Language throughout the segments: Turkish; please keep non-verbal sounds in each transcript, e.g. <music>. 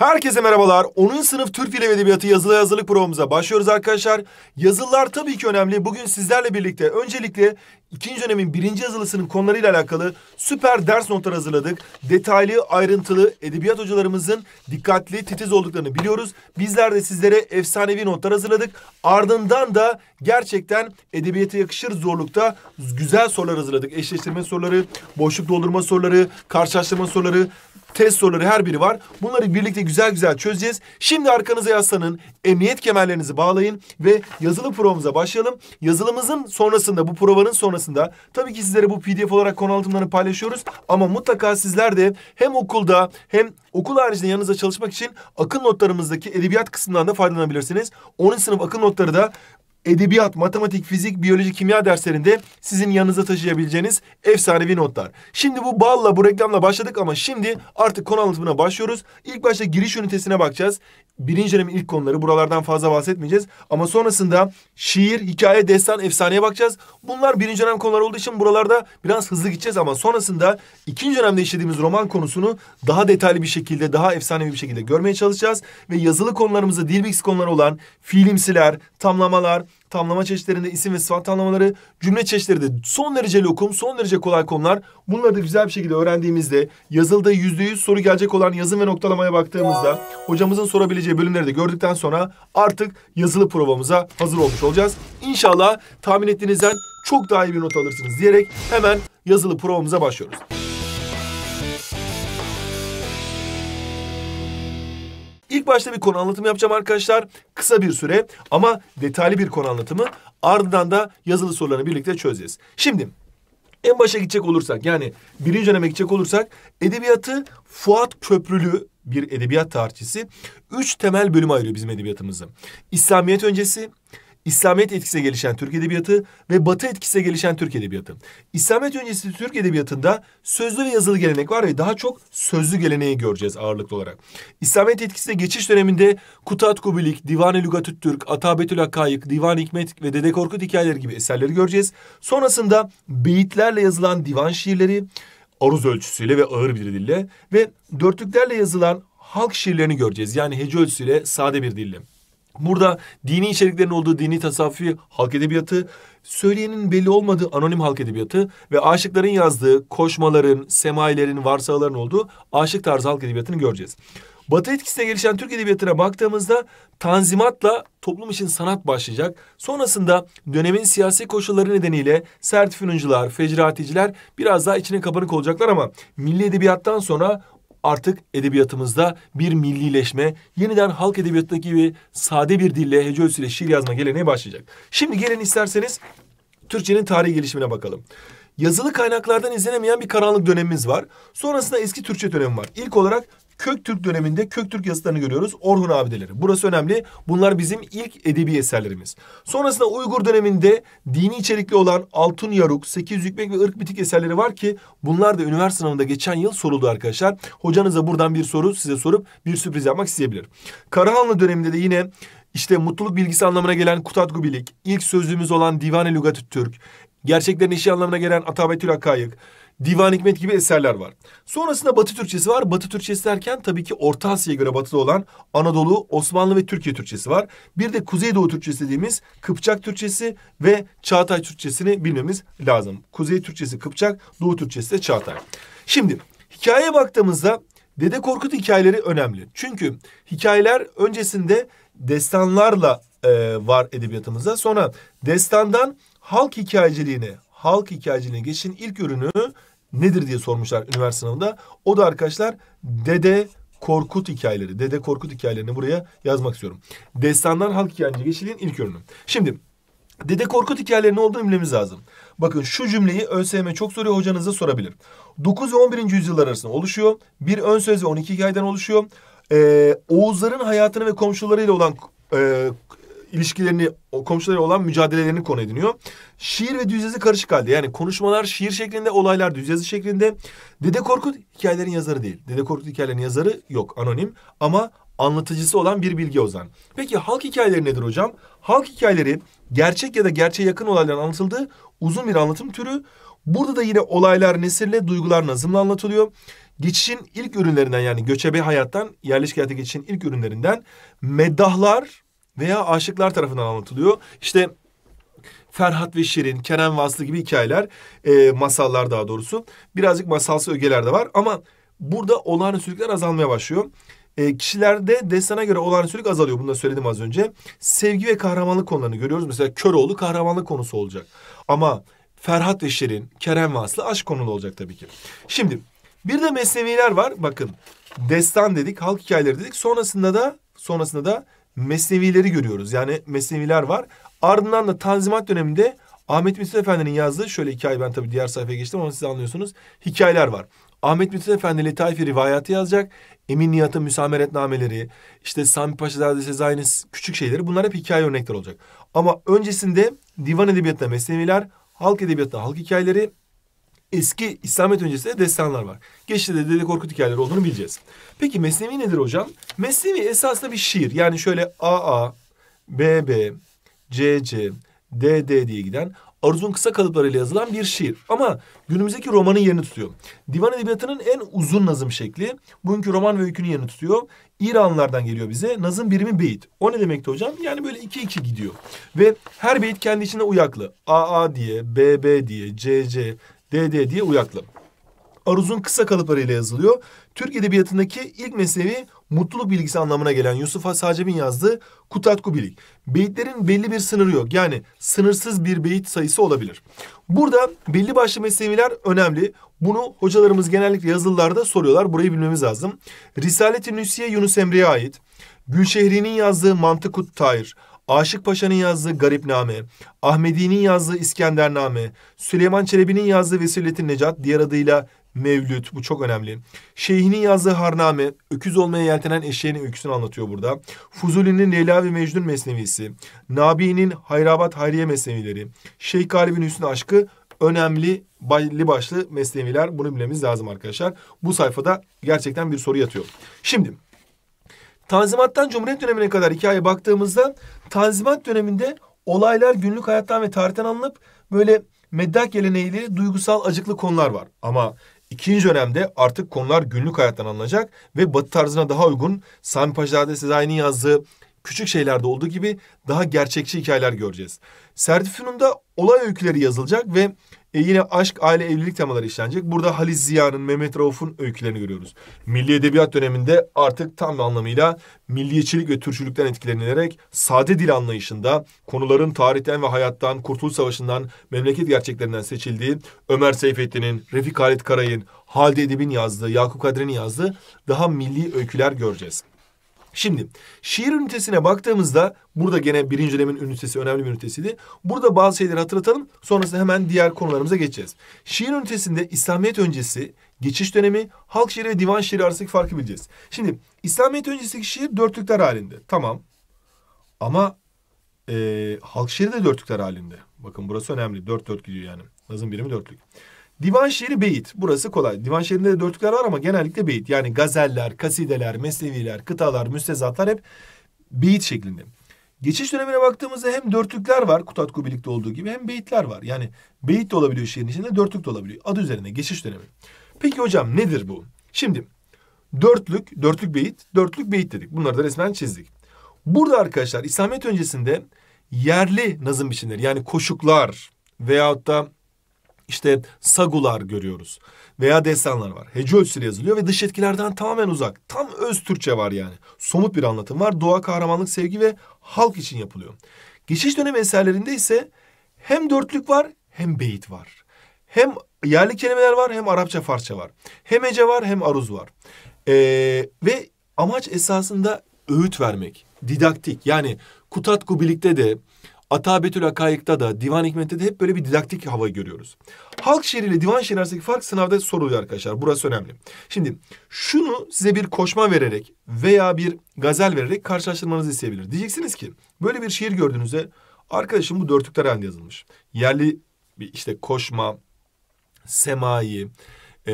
Herkese merhabalar. 10. sınıf Türk Dili ve Edebiyatı yazılı hazırlık programımıza başlıyoruz arkadaşlar. Yazılılar tabii ki önemli. Bugün sizlerle birlikte öncelikle ikinci dönemin birinci yazılısının konularıyla alakalı süper ders notları hazırladık. Detaylı, ayrıntılı edebiyat hocalarımızın dikkatli, titiz olduklarını biliyoruz. Bizler de sizlere efsanevi notlar hazırladık. Ardından da gerçekten edebiyata yakışır zorlukta güzel sorular hazırladık. Eşleştirme soruları, boşluk doldurma soruları, karşılaştırma soruları, Test soruları her biri var. Bunları birlikte güzel güzel çözeceğiz. Şimdi arkanıza yaslanın, emniyet kemerlerinizi bağlayın ve yazılı provamıza başlayalım. Yazılımızın sonrasında, bu provanın sonrasında tabii ki sizlere bu pdf olarak konu altımlarını paylaşıyoruz. Ama mutlaka sizler de hem okulda hem okul haricinde yanınıza çalışmak için akıl notlarımızdaki edebiyat kısmından da faydalanabilirsiniz. 10. sınıf akıl notları da edebiyat, matematik, fizik, biyoloji, kimya derslerinde sizin yanınıza taşıyabileceğiniz efsanevi notlar. Şimdi bu balla, bu reklamla başladık ama şimdi artık konu anlatımına başlıyoruz. İlk başta giriş ünitesine bakacağız. Birinci dönemin ilk konuları. Buralardan fazla bahsetmeyeceğiz. Ama sonrasında şiir, hikaye, destan, efsaneye bakacağız. Bunlar birinci dönem konuları olduğu için buralarda biraz hızlı gideceğiz ama sonrasında ikinci dönemde işlediğimiz roman konusunu daha detaylı bir şekilde, daha efsanevi bir şekilde görmeye çalışacağız. Ve yazılı konularımızı dil bilgisi konuları olan fiilimsiler, tamlamalar, tamlama çeşitlerinde isim ve sıfat tamlamaları, cümle çeşitleri de son derece lokum, son derece kolay konular. Bunları da güzel bir şekilde öğrendiğimizde, yazılda yüzde yüz soru gelecek olan yazım ve noktalamaya baktığımızda, hocamızın sorabileceği bölümleri de gördükten sonra artık yazılı provamıza hazır olmuş olacağız. İnşallah tahmin ettiğinizden çok daha iyi bir not alırsınız diyerek hemen yazılı provamıza başlıyoruz. İlk başta bir konu anlatımı yapacağım arkadaşlar. Kısa bir süre ama detaylı bir konu anlatımı. Ardından da yazılı sorularını birlikte çözeceğiz. Şimdi en başa gidecek olursak yani birinci döneme gidecek olursak edebiyatı Fuat Köprülü bir edebiyat tarihçisi üç temel bölüme ayırıyor bizim edebiyatımızı. İslamiyet öncesi, İslamiyet etkisiyle gelişen Türk Edebiyatı ve Batı etkisiyle gelişen Türk Edebiyatı. İslamiyet öncesi Türk Edebiyatı'nda sözlü ve yazılı gelenek var ve daha çok sözlü geleneği göreceğiz ağırlıklı olarak. İslamiyet etkisiyle geçiş döneminde Kutat Kubilik, Divan-ı Lügatüt Türk, Atabetül Hakayık, Divan Hikmet ve Dede Korkut hikayeleri gibi eserleri göreceğiz. Sonrasında beyitlerle yazılan divan şiirleri, aruz ölçüsüyle ve ağır bir dille ve dörtlüklerle yazılan halk şiirlerini göreceğiz. Yani hece ölçüsüyle sade bir dille. Burada dini içeriklerin olduğu dini tasavvufi halk edebiyatı, söyleyenin belli olmadığı anonim halk edebiyatı ve aşıkların yazdığı koşmaların, semailerin, varsayıların olduğu aşık tarzı halk edebiyatını göreceğiz. Batı etkisine gelişen Türk edebiyatına baktığımızda tanzimatla toplum için sanat başlayacak. Sonrasında dönemin siyasi koşulları nedeniyle sert fünuncular, fecraticiler biraz daha içine kapanık olacaklar ama milli edebiyattan sonra artık edebiyatımızda bir millileşme, yeniden halk edebiyatındaki gibi sade bir dille hece ölçüsüyle şiir yazma geleneği başlayacak. Şimdi gelin isterseniz Türkçenin tarihi gelişimine bakalım. Yazılı kaynaklardan izlenemeyen bir karanlık dönemimiz var. Sonrasında eski Türkçe dönemi var. İlk olarak Köktürk döneminde Köktürk yazıtlarını görüyoruz. Orhun abideleri. Burası önemli. Bunlar bizim ilk edebi eserlerimiz. Sonrasında Uygur döneminde dini içerikli olan Altın Yaruk, Sekiz Yükmek ve Irk Bitik eserleri var ki bunlar da üniversite sınavında geçen yıl soruldu arkadaşlar. Hocanıza buradan bir soru size sorup bir sürpriz yapmak isteyebilir. Karahanlı döneminde de yine işte mutluluk bilgisi anlamına gelen Kutatgu Bilik, ilk sözlüğümüz olan Divane Lügatü Türk, gerçeklerin işi anlamına gelen Atabetül Akayık, Divan Hikmet gibi eserler var. Sonrasında Batı Türkçesi var. Batı Türkçesi derken tabii ki Orta Asya'ya göre batıda olan Anadolu, Osmanlı ve Türkiye Türkçesi var. Bir de Kuzeydoğu Türkçesi dediğimiz Kıpçak Türkçesi ve Çağatay Türkçesini bilmemiz lazım. Kuzey Türkçesi Kıpçak, Doğu Türkçesi de Çağatay. Şimdi hikayeye baktığımızda Dede Korkut hikayeleri önemli. Çünkü hikayeler öncesinde destanlarla e, var edebiyatımızda. Sonra destandan halk hikayeciliğine, halk hikayeciliğine geçin ilk ürünü nedir diye sormuşlar üniversite sınavında. O da arkadaşlar Dede Korkut hikayeleri. Dede Korkut hikayelerini buraya yazmak istiyorum. Destanlar halk hikayence geçilin ilk ürünü. Şimdi Dede Korkut hikayeleri ne olduğunu bilmemiz lazım. Bakın şu cümleyi ÖSYM çok soruyor hocanız sorabilir. 9 ve 11. yüzyıllar arasında oluşuyor. Bir ön söz ve 12 hikayeden oluşuyor. Ee, Oğuzların hayatını ve komşularıyla olan e, ilişkilerini, komşularıyla olan mücadelelerini konu ediniyor. Şiir ve düz yazı karışık halde. Yani konuşmalar şiir şeklinde, olaylar düz yazı şeklinde. Dede Korkut hikayelerin yazarı değil. Dede Korkut hikayelerin yazarı yok, anonim. Ama anlatıcısı olan bir bilgi ozan. Peki halk hikayeleri nedir hocam? Halk hikayeleri gerçek ya da gerçeğe yakın olayların anlatıldığı uzun bir anlatım türü. Burada da yine olaylar nesirle, duygular nazımla anlatılıyor. Geçişin ilk ürünlerinden yani göçebe hayattan yerleşik hayata geçişin ilk ürünlerinden meddahlar veya aşıklar tarafından anlatılıyor. İşte Ferhat ve Şirin, Kerem ve gibi hikayeler, e, masallar daha doğrusu. Birazcık masalsı ögeler de var ama burada olağanüstülükler azalmaya başlıyor. E, kişilerde destana göre olağanüstülük azalıyor. Bunu da söyledim az önce. Sevgi ve kahramanlık konularını görüyoruz. Mesela Köroğlu kahramanlık konusu olacak. Ama Ferhat ve Şirin, Kerem ve aşk konulu olacak tabii ki. Şimdi bir de mesneviler var. Bakın destan dedik, halk hikayeleri dedik. Sonrasında da sonrasında da Mesnevileri görüyoruz. Yani Mesneviler var. Ardından da Tanzimat döneminde Ahmet Mithat Efendi'nin yazdığı şöyle hikaye ben tabii diğer sayfaya geçtim ama siz anlıyorsunuz. Hikayeler var. Ahmet Mithat Efendi Letaifi rivayatı yazacak. Emin Nihat'ın müsameretnameleri, işte Sami Paşa Derde Sezai'nin küçük şeyleri bunlar hep hikaye örnekler olacak. Ama öncesinde divan edebiyatında mesneviler, halk edebiyatında halk hikayeleri, eski İslamiyet de destanlar var. Geçti de Dede Korkut hikayeleri olduğunu bileceğiz. Peki Mesnevi nedir hocam? Mesnevi esasında bir şiir. Yani şöyle AA, BB, CC, DD diye giden Aruz'un kısa kalıplarıyla yazılan bir şiir. Ama günümüzdeki romanın yerini tutuyor. Divan edebiyatının en uzun nazım şekli. Bugünkü roman ve öykünün yerini tutuyor. İranlardan geliyor bize. Nazım birimi beyit. O ne demekti hocam? Yani böyle iki iki gidiyor. Ve her beyit kendi içinde uyaklı. AA diye, BB diye, CC, DD diye uyaklı. Aruz'un kısa kalıplarıyla yazılıyor. Türk Edebiyatı'ndaki ilk mesnevi mutluluk bilgisi anlamına gelen Yusuf Hasaceb'in yazdığı Kutatku Bilik. Beyitlerin belli bir sınırı yok. Yani sınırsız bir beyit sayısı olabilir. Burada belli başlı mesneviler önemli. Bunu hocalarımız genellikle yazılılarda soruyorlar. Burayı bilmemiz lazım. Risalet-i Nüsiye Yunus Emre'ye ait. Gülşehri'nin yazdığı Mantıkut Tahir. Aşık Paşa'nın yazdığı Garipname, Ahmedi'nin yazdığı İskendername, Süleyman Çelebi'nin yazdığı Vesiletin Necat, diğer adıyla Mevlüt, bu çok önemli. Şeyhinin yazdığı Harname, öküz olmaya yeltenen eşeğin öyküsünü anlatıyor burada. Fuzuli'nin Leyla ve Mecnun mesnevisi, Nabi'nin Hayrabat Hayriye mesnevileri, Şeyh Galib'in Hüsnü Aşkı önemli belli başlı mesneviler. Bunu bilmemiz lazım arkadaşlar. Bu sayfada gerçekten bir soru yatıyor. Şimdi Tanzimattan Cumhuriyet dönemine kadar hikaye baktığımızda Tanzimat döneminde olaylar günlük hayattan ve tarihten alınıp böyle meddak geleneğiyle duygusal acıklı konular var. Ama ikinci dönemde artık konular günlük hayattan alınacak ve batı tarzına daha uygun Sami Paşazade Sezai'nin yazdığı küçük şeylerde olduğu gibi daha gerçekçi hikayeler göreceğiz. da olay öyküleri yazılacak ve e yine aşk, aile, evlilik temaları işlenecek. Burada Halis Ziya'nın, Mehmet Rauf'un öykülerini görüyoruz. Milli Edebiyat döneminde artık tam anlamıyla milliyetçilik ve türkçülükten etkilenilerek sade dil anlayışında konuların tarihten ve hayattan, Kurtuluş Savaşı'ndan, memleket gerçeklerinden seçildiği Ömer Seyfettin'in, Refik Halit Karay'ın, Halide Edip'in yazdığı, Yakup Kadri'nin yazdığı daha milli öyküler göreceğiz. Şimdi şiir ünitesine baktığımızda burada gene birinci dönemin ünitesi önemli bir ünitesiydi. Burada bazı şeyleri hatırlatalım. Sonrasında hemen diğer konularımıza geçeceğiz. Şiir ünitesinde İslamiyet öncesi, geçiş dönemi, halk şiiri ve divan şiiri arasındaki farkı bileceğiz. Şimdi İslamiyet öncesindeki şiir dörtlükler halinde. Tamam. Ama e, halk şiiri de dörtlükler halinde. Bakın burası önemli. Dört dört gidiyor yani. Nazım birimi dörtlük. Divanşehir beyit. Burası kolay. Divanşehir'inde de dörtlükler var ama genellikle beyit. Yani gazeller, kasideler, mesneviler, kıtalar, müstezatlar hep beyit şeklinde. Geçiş dönemine baktığımızda hem dörtlükler var Kutatku birlikte olduğu gibi hem beyitler var. Yani beyit de olabiliyor şehrin içinde dörtlük de olabiliyor. Adı üzerine geçiş dönemi. Peki hocam nedir bu? Şimdi dörtlük, dörtlük beyit, dörtlük beyit dedik. Bunları da resmen çizdik. Burada arkadaşlar İslamiyet öncesinde yerli nazım biçimleri yani koşuklar veyahut da işte sagular görüyoruz. Veya destanlar var. Hece ölçüsüyle yazılıyor ve dış etkilerden tamamen uzak. Tam öz Türkçe var yani. Somut bir anlatım var. Doğa, kahramanlık, sevgi ve halk için yapılıyor. Geçiş dönemi eserlerinde ise hem dörtlük var hem beyit var. Hem yerli kelimeler var hem Arapça Farsça var. Hem Ece var hem Aruz var. Ee, ve amaç esasında öğüt vermek. Didaktik yani Kutatku birlikte de Atabetül Akayıkta da Divan Hikmet'te de hep böyle bir didaktik hava görüyoruz. Halk şiiri ile divan şiiri arasındaki fark sınavda soruluyor arkadaşlar. Burası önemli. Şimdi şunu size bir koşma vererek veya bir gazel vererek karşılaştırmanızı isteyebilir. Diyeceksiniz ki böyle bir şiir gördüğünüzde arkadaşım bu dörtlükler halinde yazılmış. Yerli bir işte koşma, semayı, e,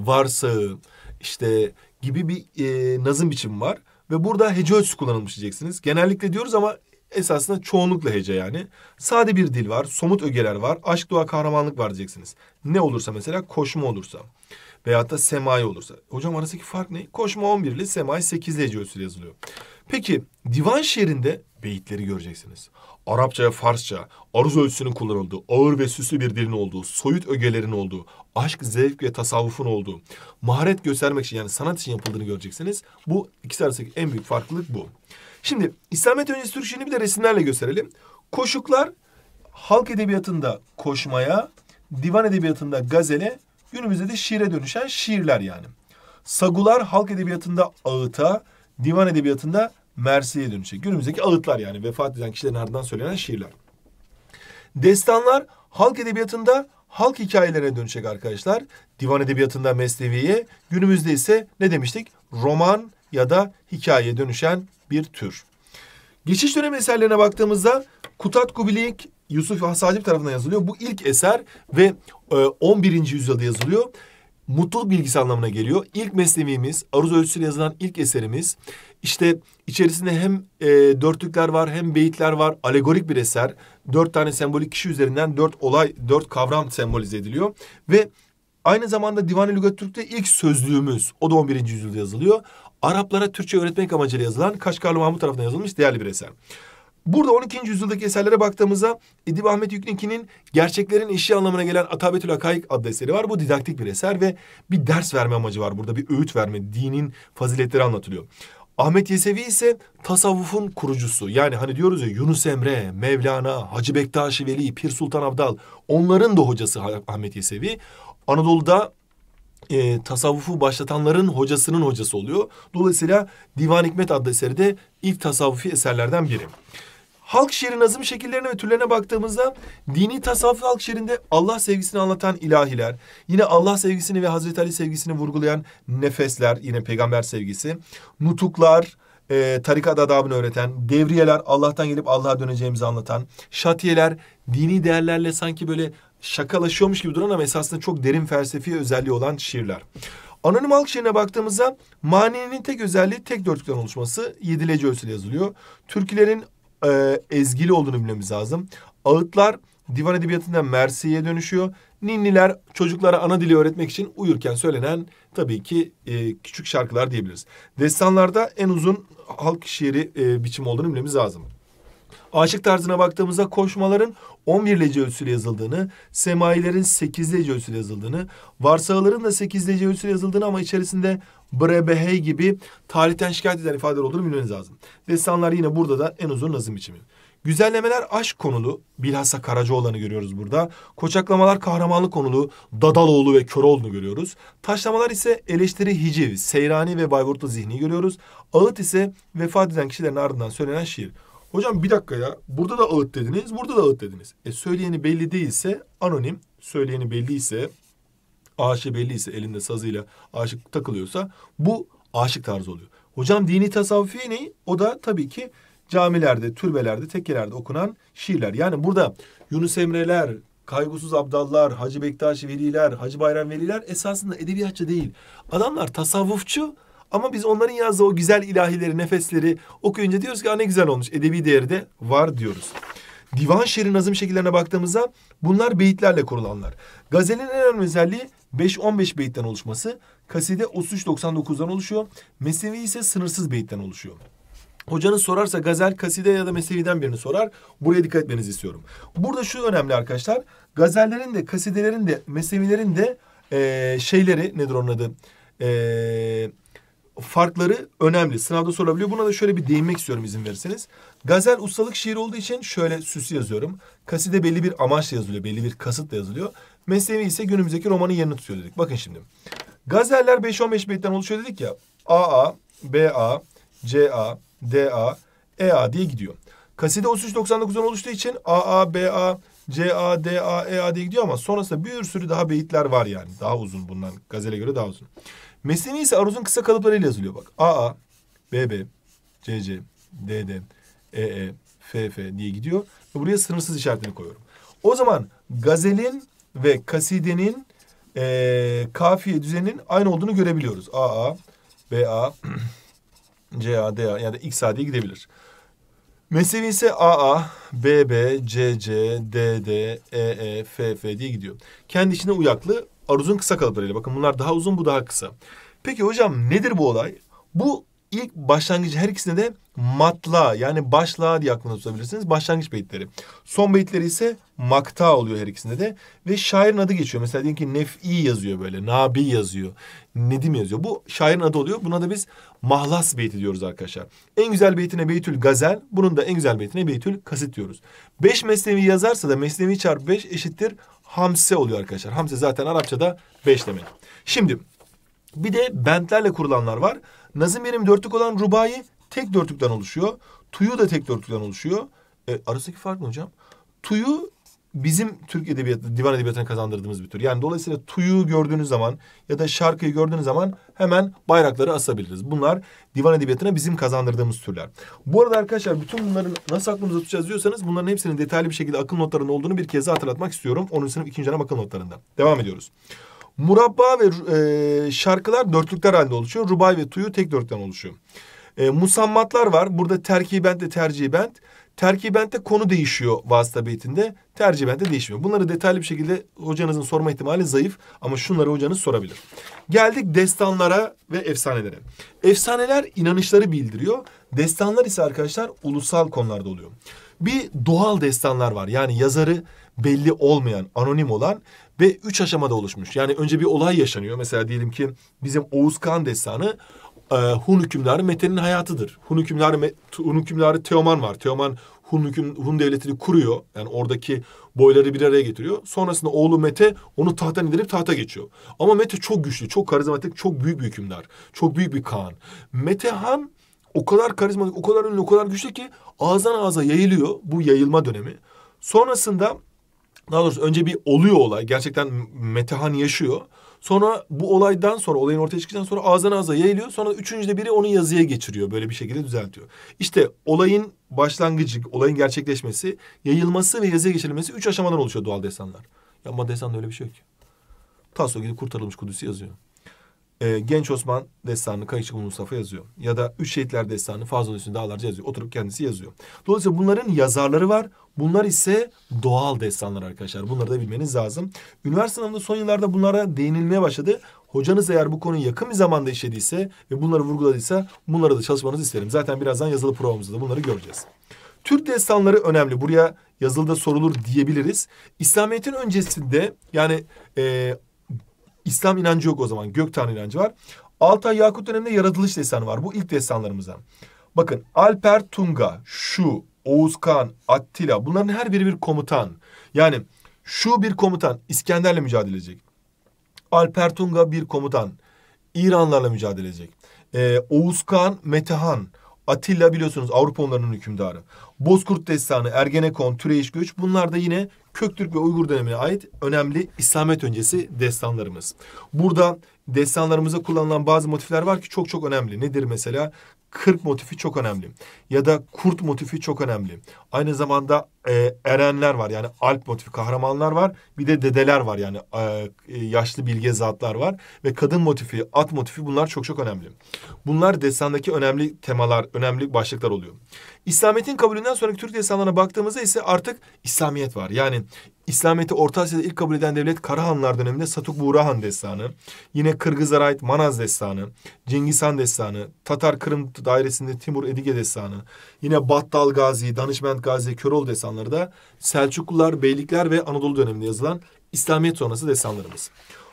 varsağı işte gibi bir e, nazım biçimi var. Ve burada hece ölçüsü kullanılmış diyeceksiniz. Genellikle diyoruz ama esasında çoğunlukla hece yani. Sade bir dil var, somut ögeler var, aşk, dua, kahramanlık var diyeceksiniz. Ne olursa mesela koşma olursa veyahut da semai olursa. Hocam arasındaki fark ne? Koşma 11 ile semai 8 ile hece usulü yazılıyor. Peki divan şiirinde beyitleri göreceksiniz. Arapça ve Farsça, aruz ölçüsünün kullanıldığı, ağır ve süslü bir dilin olduğu, soyut ögelerin olduğu, aşk, zevk ve tasavvufun olduğu, maharet göstermek için yani sanat için yapıldığını göreceksiniz. Bu ikisi arasındaki en büyük farklılık bu. Şimdi İslamiyet öncesi Türkçe'ni bir de resimlerle gösterelim. Koşuklar halk edebiyatında koşmaya, divan edebiyatında gazele, günümüzde de şiire dönüşen şiirler yani. Sagular halk edebiyatında ağıta, divan edebiyatında mersiye dönüşecek. Günümüzdeki ağıtlar yani vefat eden kişilerin ardından söylenen şiirler. Destanlar halk edebiyatında halk hikayelerine dönüşecek arkadaşlar. Divan edebiyatında mesleviye, günümüzde ise ne demiştik? Roman, ya da hikaye dönüşen bir tür. Geçiş dönemi eserlerine baktığımızda Kutat Kubilik Yusuf Hasacip tarafından yazılıyor. Bu ilk eser ve 11. E, yüzyılda yazılıyor. Mutluluk bilgisi anlamına geliyor. İlk mesnevimiz, aruz ölçüsüyle yazılan ilk eserimiz. İşte içerisinde hem e, dörtlükler var hem beyitler var. Alegorik bir eser. Dört tane sembolik kişi üzerinden dört olay, dört kavram sembolize ediliyor. Ve aynı zamanda Divan-ı Lügat Türk'te ilk sözlüğümüz. O da 11. yüzyılda yazılıyor. Araplara Türkçe öğretmek amacıyla yazılan Kaşgarlı Mahmut tarafından yazılmış değerli bir eser. Burada 12. yüzyıldaki eserlere baktığımızda İdib Ahmet Yükniki'nin Gerçeklerin İşi anlamına gelen Atabetül Akaik adlı eseri var. Bu didaktik bir eser ve bir ders verme amacı var burada. Bir öğüt verme, dinin faziletleri anlatılıyor. Ahmet Yesevi ise tasavvufun kurucusu. Yani hani diyoruz ya Yunus Emre, Mevlana, Hacı Bektaşi Veli, Pir Sultan Abdal onların da hocası Ahmet Yesevi. Anadolu'da e, tasavvufu başlatanların hocasının hocası oluyor. Dolayısıyla Divan Hikmet adlı eseri de ilk tasavvufi eserlerden biri. Halk şiiri nazım şekillerine ve türlerine baktığımızda dini tasavvuf halk şiirinde Allah sevgisini anlatan ilahiler, yine Allah sevgisini ve Hazreti Ali sevgisini vurgulayan nefesler, yine peygamber sevgisi, nutuklar, e, tarikat adabını öğreten, devriyeler Allah'tan gelip Allah'a döneceğimizi anlatan, şatiyeler dini değerlerle sanki böyle şakalaşıyormuş gibi duran ama esasında çok derin felsefi özelliği olan şiirler. Anonim halk şiirine baktığımızda manenin tek özelliği tek dörtlükten oluşması. yedileci ölçüyle yazılıyor. Türkülerin e, ezgili olduğunu bilmemiz lazım. Ağıtlar divan edebiyatından Mersi'ye dönüşüyor. Ninniler çocuklara ana dili öğretmek için uyurken söylenen tabii ki e, küçük şarkılar diyebiliriz. Destanlarda en uzun halk şiiri e, biçimi olduğunu bilmemiz lazım. Aşık tarzına baktığımızda koşmaların 11 lece ölçüsüyle yazıldığını, semailerin 8 lece ölçüsüyle yazıldığını, varsağların da 8 lece ölçüsüyle yazıldığını ama içerisinde brebehey gibi tarihten şikayet eden ifade olduğunu bilmeniz lazım. Destanlar yine burada da en uzun nazım biçimi. Güzellemeler aşk konulu, bilhassa Karacaoğlan'ı görüyoruz burada. Koçaklamalar kahramanlık konulu, Dadaloğlu ve Köroğlu'nu görüyoruz. Taşlamalar ise eleştiri Hiciv, Seyrani ve Bayburtlu zihni görüyoruz. Ağıt ise vefat eden kişilerin ardından söylenen şiir. Hocam bir dakika ya. Burada da ağıt dediniz, burada da ağıt dediniz. E söyleyeni belli değilse anonim, söyleyeni belliyse, aşık belliyse elinde sazıyla aşık takılıyorsa bu aşık tarzı oluyor. Hocam dini tasavvufi ne? O da tabii ki camilerde, türbelerde, tekkelerde okunan şiirler. Yani burada Yunus Emre'ler, Kaygısız Abdallar, Hacı Bektaş Veliler, Hacı Bayram Veliler esasında edebiyatçı değil. Adamlar tasavvufçu ama biz onların yazdığı o güzel ilahileri, nefesleri okuyunca diyoruz ki ne güzel olmuş. Edebi değeri de var diyoruz. Divan şiirin nazım şekillerine baktığımızda bunlar beyitlerle kurulanlar. Gazelin en önemli özelliği 5-15 beyitten oluşması. Kaside 33-99'dan oluşuyor. Mesnevi ise sınırsız beyitten oluşuyor. Hocanız sorarsa gazel, kaside ya da mesneviden birini sorar. Buraya dikkat etmenizi istiyorum. Burada şu önemli arkadaşlar. Gazellerin de, kasidelerin de, mesnevilerin de e, şeyleri nedir onun adı? Eee farkları önemli. Sınavda sorulabiliyor. Buna da şöyle bir değinmek istiyorum izin verirseniz. Gazel ustalık şiir olduğu için şöyle süslü yazıyorum. Kaside belli bir amaçla yazılıyor. Belli bir kasıtla yazılıyor. Mesnevi ise günümüzdeki romanın yerini tutuyor dedik. Bakın şimdi. Gazeller 5-15 beytten oluşuyor dedik ya. AA, BA, CA, DA, EA diye gidiyor. Kaside 33-99'dan oluştuğu için AA, BA, CA, DA, EA diye gidiyor ama sonrasında bir sürü daha beyitler var yani. Daha uzun bundan. Gazele göre daha uzun. Mesnevi ise aruzun kısa kalıplarıyla yazılıyor bak. AA, BB, CC, DD, EE, FF diye gidiyor. Ve buraya sınırsız işaretini koyuyorum. O zaman gazelin ve kasidenin e, kafiye düzeninin aynı olduğunu görebiliyoruz. AA, BA, CA, DA ya yani da XA diye gidebilir. Mesnevi ise AA, BB, CC, DD, EE, FF diye gidiyor. Kendi içinde uyaklı aruzun kısa kalıplarıyla. Bakın bunlar daha uzun bu daha kısa. Peki hocam nedir bu olay? Bu ilk başlangıcı her ikisinde de matla yani başla diye aklınıza tutabilirsiniz. Başlangıç beytleri. Son beytleri ise makta oluyor her ikisinde de. Ve şairin adı geçiyor. Mesela diyelim ki Nef'i yazıyor böyle. Nabi yazıyor. Nedim yazıyor. Bu şairin adı oluyor. Buna da biz mahlas beyti diyoruz arkadaşlar. En güzel beytine Beytül Gazel. Bunun da en güzel beytine Beytül Kasit diyoruz. Beş mesnevi yazarsa da mesnevi çarpı beş eşittir hamse oluyor arkadaşlar. Hamse zaten Arapçada beş demek. Şimdi bir de bentlerle kurulanlar var. Nazım yerim dörtlük olan rubayı tek dörtlükten oluşuyor. Tuyu da tek dörtlükten oluşuyor. E, arasındaki fark ne hocam? Tuyu bizim Türk Edebiyatı, divan edebiyatına kazandırdığımız bir tür. Yani dolayısıyla tuyu gördüğünüz zaman ya da şarkıyı gördüğünüz zaman hemen bayrakları asabiliriz. Bunlar divan edebiyatına bizim kazandırdığımız türler. Bu arada arkadaşlar bütün bunları nasıl aklımıza tutacağız diyorsanız bunların hepsinin detaylı bir şekilde akıl notlarının olduğunu bir kez daha hatırlatmak istiyorum. 10. sınıf 2. dönem akıl notlarında. Devam ediyoruz. Murabba ve e, şarkılar dörtlükler halinde oluşuyor. Rubay ve tuyu tek dörtlükten oluşuyor. E, musammatlar var. Burada terkibent ve tercibent. Terkibentte konu değişiyor vasıta beytinde. Tercibentte değişmiyor. Bunları detaylı bir şekilde hocanızın sorma ihtimali zayıf. Ama şunları hocanız sorabilir. Geldik destanlara ve efsanelere. Efsaneler inanışları bildiriyor. Destanlar ise arkadaşlar ulusal konularda oluyor. Bir doğal destanlar var. Yani yazarı belli olmayan, anonim olan ve üç aşamada oluşmuş. Yani önce bir olay yaşanıyor. Mesela diyelim ki bizim Oğuz Kağan destanı e, Hun hükümdarı Mete'nin hayatıdır. Hun hükümdarı, Hun hükümdarı Teoman var. Teoman Hun, hüküm, Hun devletini kuruyor. Yani oradaki boyları bir araya getiriyor. Sonrasında oğlu Mete onu tahttan indirip tahta geçiyor. Ama Mete çok güçlü, çok karizmatik, çok büyük bir hükümdar. Çok büyük bir Kaan. Mete Han o kadar karizmatik, o kadar ünlü, o kadar güçlü ki ağızdan ağza yayılıyor bu yayılma dönemi. Sonrasında daha doğrusu önce bir oluyor olay. Gerçekten Metehan yaşıyor. Sonra bu olaydan sonra olayın ortaya çıktıktan sonra ağızdan ağza yayılıyor. Sonra üçüncüde biri onu yazıya geçiriyor. Böyle bir şekilde düzeltiyor. İşte olayın başlangıcı, olayın gerçekleşmesi, yayılması ve yazıya geçirilmesi üç aşamadan oluşuyor doğal destanlar. Ya ama desanda öyle bir şey yok ki. Tasso gidip kurtarılmış Kudüs'ü yazıyor. Ee, Genç Osman destanını Kayıkçıgül Mustafa yazıyor. Ya da Üç Şehitler destanını Fazıl Hüsnü Dağlarca yazıyor. Oturup kendisi yazıyor. Dolayısıyla bunların yazarları var. Bunlar ise doğal destanlar arkadaşlar. Bunları da bilmeniz lazım. Üniversite sınavında son yıllarda bunlara değinilmeye başladı. Hocanız eğer bu konuyu yakın bir zamanda işlediyse ve bunları vurguladıysa bunlara da çalışmanızı isterim. Zaten birazdan yazılı provamızda da bunları göreceğiz. Türk destanları önemli. Buraya yazılıda sorulur diyebiliriz. İslamiyet'in öncesinde yani e, İslam inancı yok o zaman. Gök Tanrı inancı var. Altay Yakut döneminde yaratılış destanı var. Bu ilk destanlarımızdan. Bakın Alper Tunga, şu, Oğuzkan, Attila bunların her biri bir komutan. Yani şu bir komutan İskender'le mücadele edecek. Alper bir komutan İranlarla mücadele edecek. Ee, Oğuzkan, Metehan, Atilla biliyorsunuz Avrupa onların hükümdarı. Bozkurt Destanı, Ergenekon, Türeyiş Göç bunlar da yine Köktürk ve Uygur dönemine ait önemli İslamet öncesi destanlarımız. Burada destanlarımıza kullanılan bazı motifler var ki çok çok önemli. Nedir mesela? kırk motifi çok önemli. Ya da kurt motifi çok önemli. Aynı zamanda e, erenler var yani alp motifi kahramanlar var. Bir de dedeler var yani e, e, yaşlı bilge zatlar var. Ve kadın motifi, at motifi bunlar çok çok önemli. Bunlar destandaki önemli temalar, önemli başlıklar oluyor. İslamiyet'in kabulünden sonraki Türk destanlarına baktığımızda ise artık İslamiyet var. Yani İslamiyet'i Orta Asya'da ilk kabul eden devlet Karahanlar döneminde Satuk Buğrahan destanı, yine Kırgızlara ait Manaz destanı, Cengiz Han destanı, Tatar Kırım dairesinde Timur Edige destanı, yine Battal Gazi, Danışment Gazi, Körol destanı destanları da Selçuklular, Beylikler ve Anadolu döneminde yazılan İslamiyet sonrası destanlarımız.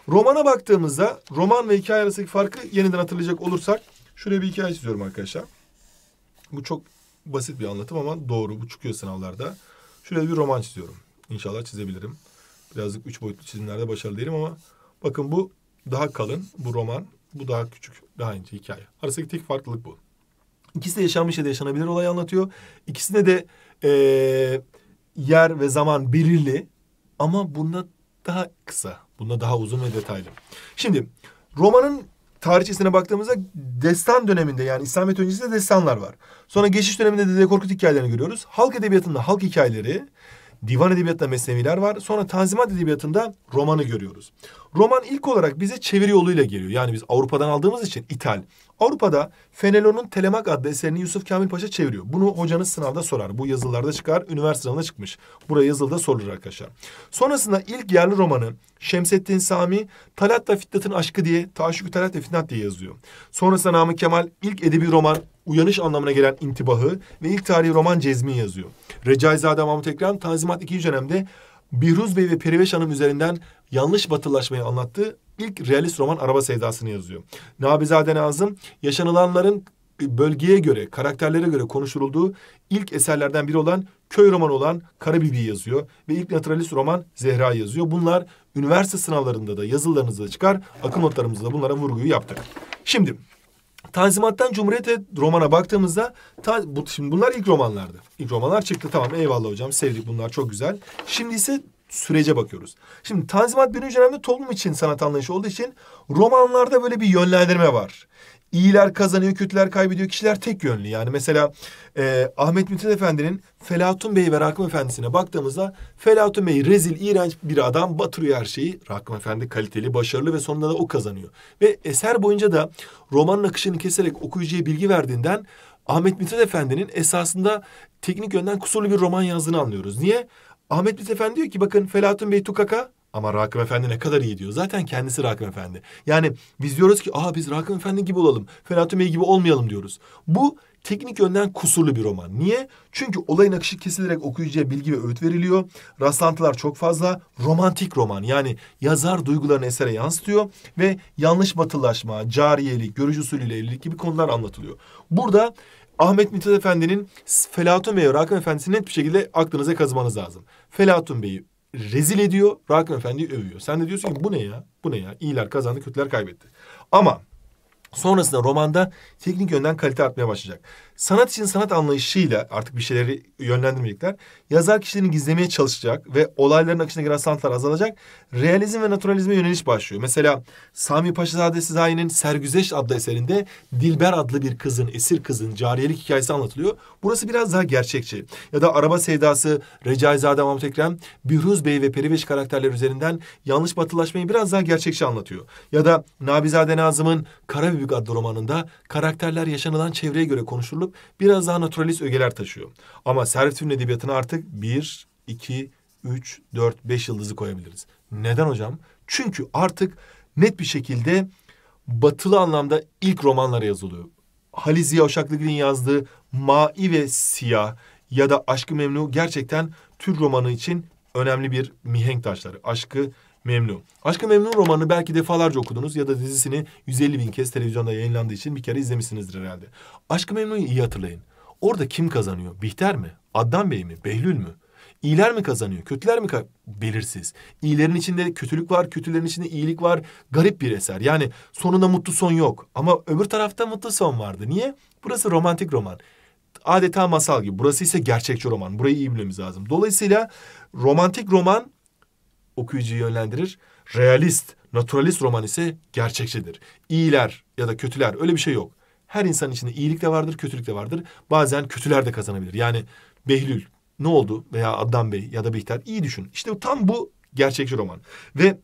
Romana baktığımızda roman ve hikaye arasındaki farkı yeniden hatırlayacak olursak şuraya bir hikaye çiziyorum arkadaşlar. Bu çok basit bir anlatım ama doğru bu çıkıyor sınavlarda. Şuraya bir roman çiziyorum. İnşallah çizebilirim. Birazcık üç boyutlu çizimlerde başarılı değilim ama bakın bu daha kalın, bu roman, bu daha küçük, daha ince hikaye. Arasındaki tek farklılık bu. İkisi de yaşanmış ya da yaşanabilir olay anlatıyor. İkisinde de ee, yer ve zaman belirli ama bunda daha kısa. Bunda daha uzun ve detaylı. Şimdi romanın tarihçesine baktığımızda destan döneminde yani İslamiyet öncesinde destanlar var. Sonra geçiş döneminde de Korkut hikayelerini görüyoruz. Halk edebiyatında halk hikayeleri, divan edebiyatında mesneviler var. Sonra Tanzimat edebiyatında romanı görüyoruz. Roman ilk olarak bize çeviri yoluyla geliyor. Yani biz Avrupa'dan aldığımız için ithal. Avrupa'da Fenelon'un Telemak adlı eserini Yusuf Kamil Paşa çeviriyor. Bunu hocanız sınavda sorar. Bu yazılarda çıkar. Üniversite sınavına çıkmış. Buraya yazılda sorulur arkadaşlar. Sonrasında ilk yerli romanı Şemsettin Sami Talat da Fitnat'ın aşkı diye Taşık Talat ve Fitnat diye yazıyor. Sonrasında Namık Kemal ilk edebi roman uyanış anlamına gelen intibahı ve ilk tarihi roman Cezmi yazıyor. Recaizade Mahmut Ekrem Tanzimat 2. dönemde Biruz Bey ve Periveş Hanım üzerinden yanlış batılaşmayı anlattığı ilk realist roman Araba Sevdası'nı yazıyor. Nabizade Nazım yaşanılanların e, bölgeye göre, karakterlere göre konuşulduğu ilk eserlerden biri olan köy romanı olan Karabibi yazıyor ve ilk naturalist roman Zehra yazıyor. Bunlar üniversite sınavlarında da yazılarınızda çıkar. Akıl notlarımızda bunlara vurguyu yaptık. Şimdi Tanzimat'tan Cumhuriyet'e romana baktığımızda ta, bu, şimdi bunlar ilk romanlardı. İlk romanlar çıktı tamam eyvallah hocam sevdik bunlar çok güzel. Şimdi ise sürece bakıyoruz. Şimdi Tanzimat birinci dönemde toplum için sanat anlayışı olduğu için romanlarda böyle bir yönlendirme var. İyiler kazanıyor, kötüler kaybediyor. Kişiler tek yönlü. Yani mesela e, Ahmet Mithat Efendi'nin Felatun Bey ve Rakım Efendi'sine baktığımızda Felatun Bey rezil, iğrenç bir adam batırıyor her şeyi. Rakım Efendi kaliteli, başarılı ve sonunda da o kazanıyor. Ve eser boyunca da roman akışını keserek okuyucuya bilgi verdiğinden Ahmet Mithat Efendi'nin esasında teknik yönden kusurlu bir roman yazdığını anlıyoruz. Niye? Ahmet Mithat Efendi diyor ki bakın Felatun Bey tukaka ama Rakım Efendi ne kadar iyi diyor. Zaten kendisi Rakım Efendi. Yani biz diyoruz ki aha biz Rakım Efendi gibi olalım. Ferhatü Bey gibi olmayalım diyoruz. Bu teknik yönden kusurlu bir roman. Niye? Çünkü olayın akışı kesilerek okuyucuya bilgi ve öğüt veriliyor. Rastlantılar çok fazla. Romantik roman yani yazar duygularını esere yansıtıyor ve yanlış batılaşma, cariyelik, görüş usulüyle evlilik gibi konular anlatılıyor. Burada Ahmet Mithat Efendi'nin Felatun Bey'i Rakım Efendisi'ni net bir şekilde aklınıza kazımanız lazım. Felatun Bey'i rezil ediyor. Rakın efendi övüyor. Sen de diyorsun ki bu ne ya? Bu ne ya? İyiler kazandı, kötüler kaybetti. Ama sonrasında romanda teknik yönden kalite artmaya başlayacak sanat için sanat anlayışıyla artık bir şeyleri yönlendirmeyecekler. Yazar kişilerin gizlemeye çalışacak ve olayların akışına giren sanatlar azalacak. Realizm ve naturalizme yöneliş başlıyor. Mesela Sami Paşazade Sizayi'nin Sergüzeş adlı eserinde Dilber adlı bir kızın, esir kızın cariyelik hikayesi anlatılıyor. Burası biraz daha gerçekçi. Ya da Araba Sevdası Recaizade Mahmut Ekrem, Bihruz Bey ve Periveş karakterler üzerinden yanlış batılaşmayı biraz daha gerçekçi anlatıyor. Ya da Nabizade Nazım'ın Karabübük adlı romanında karakterler yaşanılan çevreye göre konuşulur olup biraz daha naturalist ögeler taşıyor. Ama Servet Fünun edebiyatına artık bir, iki, üç, dört, beş yıldızı koyabiliriz. Neden hocam? Çünkü artık net bir şekilde batılı anlamda ilk romanlar yazılıyor. Halil Ziya Uşaklıgil'in yazdığı Ma'i ve Siyah ya da Aşkı Memnu gerçekten Türk romanı için önemli bir mihenk taşları. Aşkı Memnun. Aşkı Memnun romanını belki defalarca okudunuz ya da dizisini 150 bin kez televizyonda yayınlandığı için bir kere izlemişsinizdir herhalde. Aşkı Memnun'u iyi hatırlayın. Orada kim kazanıyor? Bihter mi? Adnan Bey mi? Behlül mü? İyiler mi kazanıyor? Kötüler mi ka belirsiz? İyilerin içinde kötülük var, kötülerin içinde iyilik var. Garip bir eser. Yani sonunda mutlu son yok. Ama öbür tarafta mutlu son vardı. Niye? Burası romantik roman adeta masal gibi. Burası ise gerçekçi roman. Burayı iyi bilmemiz lazım. Dolayısıyla romantik roman okuyucuyu yönlendirir. Realist, naturalist roman ise gerçekçidir. İyiler ya da kötüler öyle bir şey yok. Her insan içinde iyilik de vardır, kötülük de vardır. Bazen kötüler de kazanabilir. Yani Behlül ne oldu veya Adnan Bey ya da Bihter iyi düşün. İşte tam bu gerçekçi roman. Ve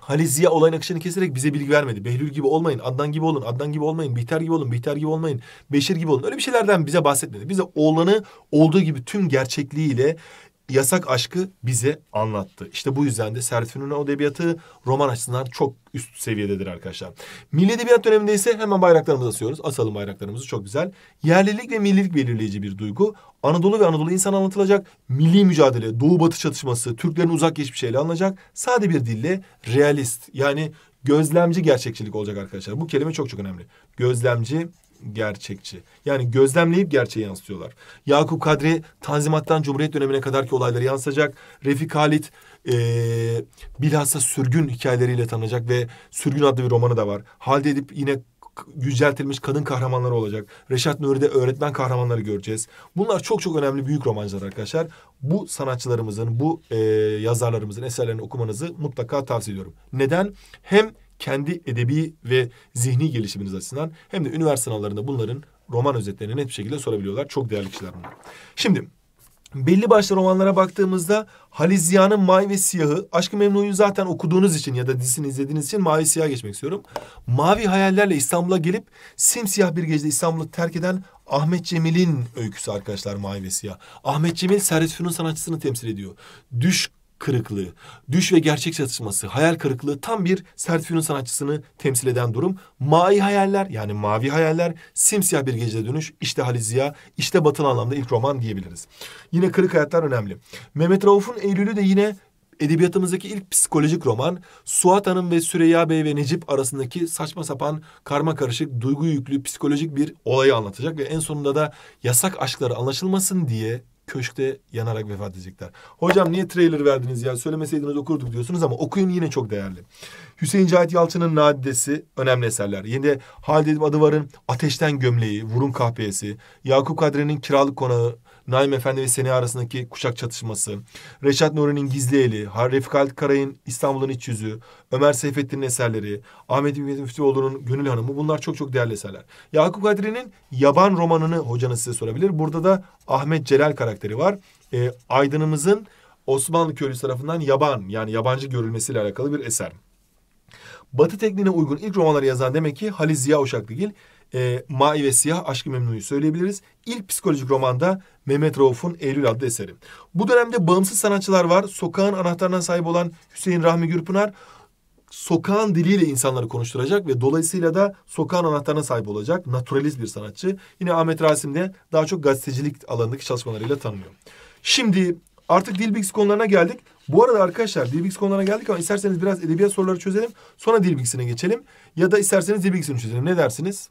Halis Ziya olayın akışını keserek bize bilgi vermedi. Behlül gibi olmayın, Adnan gibi olun, Adnan gibi olmayın, Bihter gibi olun, Bihter gibi olmayın, Beşir gibi olun. Öyle bir şeylerden bize bahsetmedi. Bize oğlanı olduğu gibi tüm gerçekliğiyle yasak aşkı bize anlattı. İşte bu yüzden de Servet Fünun Edebiyatı roman açısından çok üst seviyededir arkadaşlar. Milli Edebiyat döneminde ise hemen bayraklarımızı asıyoruz. Asalım bayraklarımızı çok güzel. Yerlilik ve millilik belirleyici bir duygu. Anadolu ve Anadolu insan anlatılacak. Milli mücadele, Doğu Batı çatışması, Türklerin uzak geçmişi ele alınacak. Sade bir dille realist yani gözlemci gerçekçilik olacak arkadaşlar. Bu kelime çok çok önemli. Gözlemci gerçekçi. Yani gözlemleyip gerçeği yansıtıyorlar. Yakup Kadri Tanzimat'tan Cumhuriyet dönemine kadar ki olayları yansıtacak. Refik Halit e, bilhassa sürgün hikayeleriyle tanınacak ve Sürgün adlı bir romanı da var. Halde edip yine yüceltilmiş kadın kahramanları olacak. Reşat Nuri'de öğretmen kahramanları göreceğiz. Bunlar çok çok önemli büyük romancılar arkadaşlar. Bu sanatçılarımızın, bu e, yazarlarımızın eserlerini okumanızı mutlaka tavsiye ediyorum. Neden? Hem kendi edebi ve zihni gelişiminiz açısından hem de üniversite sınavlarında bunların roman özetlerini net bir şekilde sorabiliyorlar. Çok değerli kişiler bunlar. Şimdi belli başlı romanlara baktığımızda Halis Ziya'nın Mavi ve Siyahı, Aşkı Memnu'yu zaten okuduğunuz için ya da dizisini izlediğiniz için Mavi Siyah geçmek istiyorum. Mavi hayallerle İstanbul'a gelip simsiyah bir gecede İstanbul'u terk eden Ahmet Cemil'in öyküsü arkadaşlar Mavi ve Siyah. Ahmet Cemil Servet Fünun sanatçısını temsil ediyor. Düş kırıklığı, düş ve gerçek çatışması, hayal kırıklığı tam bir Sertfü'nün sanatçısını temsil eden durum. mavi hayaller yani mavi hayaller, simsiyah bir gecede dönüş, işte Halis Ziya, işte Batıl anlamda ilk roman diyebiliriz. Yine kırık hayatlar önemli. Mehmet Rauf'un Eylül'ü de yine edebiyatımızdaki ilk psikolojik roman Suat Hanım ve Süreyya Bey ve Necip arasındaki saçma sapan karma karışık duygu yüklü psikolojik bir olayı anlatacak ve en sonunda da yasak aşkları anlaşılmasın diye köşkte yanarak vefat edecekler. Hocam niye trailer verdiniz ya söylemeseydiniz okurduk diyorsunuz ama okuyun yine çok değerli. Hüseyin Cahit Yalçın'ın Nadidesi önemli eserler. Yine de Halide Adıvar'ın Ateşten Gömleği, Vurun Kahpeyesi, Yakup Kadri'nin Kiralık Konağı, Naim Efendi ve Seni arasındaki kuşak çatışması, Reşat Nuri'nin Gizli Eli, Refik Halit Karay'ın İstanbul'un İç Yüzü, Ömer Seyfettin'in eserleri, Ahmet Ümit Müftüoğlu'nun Gönül Hanımı bunlar çok çok değerli eserler. Yakup Kadri'nin Yaban romanını hocanız size sorabilir. Burada da Ahmet Celal karakteri var. E, aydınımızın Osmanlı köylüsü tarafından yaban yani yabancı görülmesiyle alakalı bir eser. Batı tekniğine uygun ilk romanları yazan demek ki Halil Ziya Uşaklıgil e, Mavi ve Siyah Aşkı Memnu'yu söyleyebiliriz. İlk psikolojik romanda Mehmet Rauf'un Eylül adlı eseri. Bu dönemde bağımsız sanatçılar var. Sokağın anahtarına sahip olan Hüseyin Rahmi Gürpınar sokağın diliyle insanları konuşturacak ve dolayısıyla da sokağın anahtarına sahip olacak naturalist bir sanatçı. Yine Ahmet Rasim de daha çok gazetecilik alanındaki çalışmalarıyla tanınıyor. Şimdi artık Dilbix konularına geldik. Bu arada arkadaşlar Dilbix konularına geldik ama isterseniz biraz edebiyat soruları çözelim. Sonra Dilbix'ine geçelim. Ya da isterseniz Dilbix'ini çözelim. Ne dersiniz?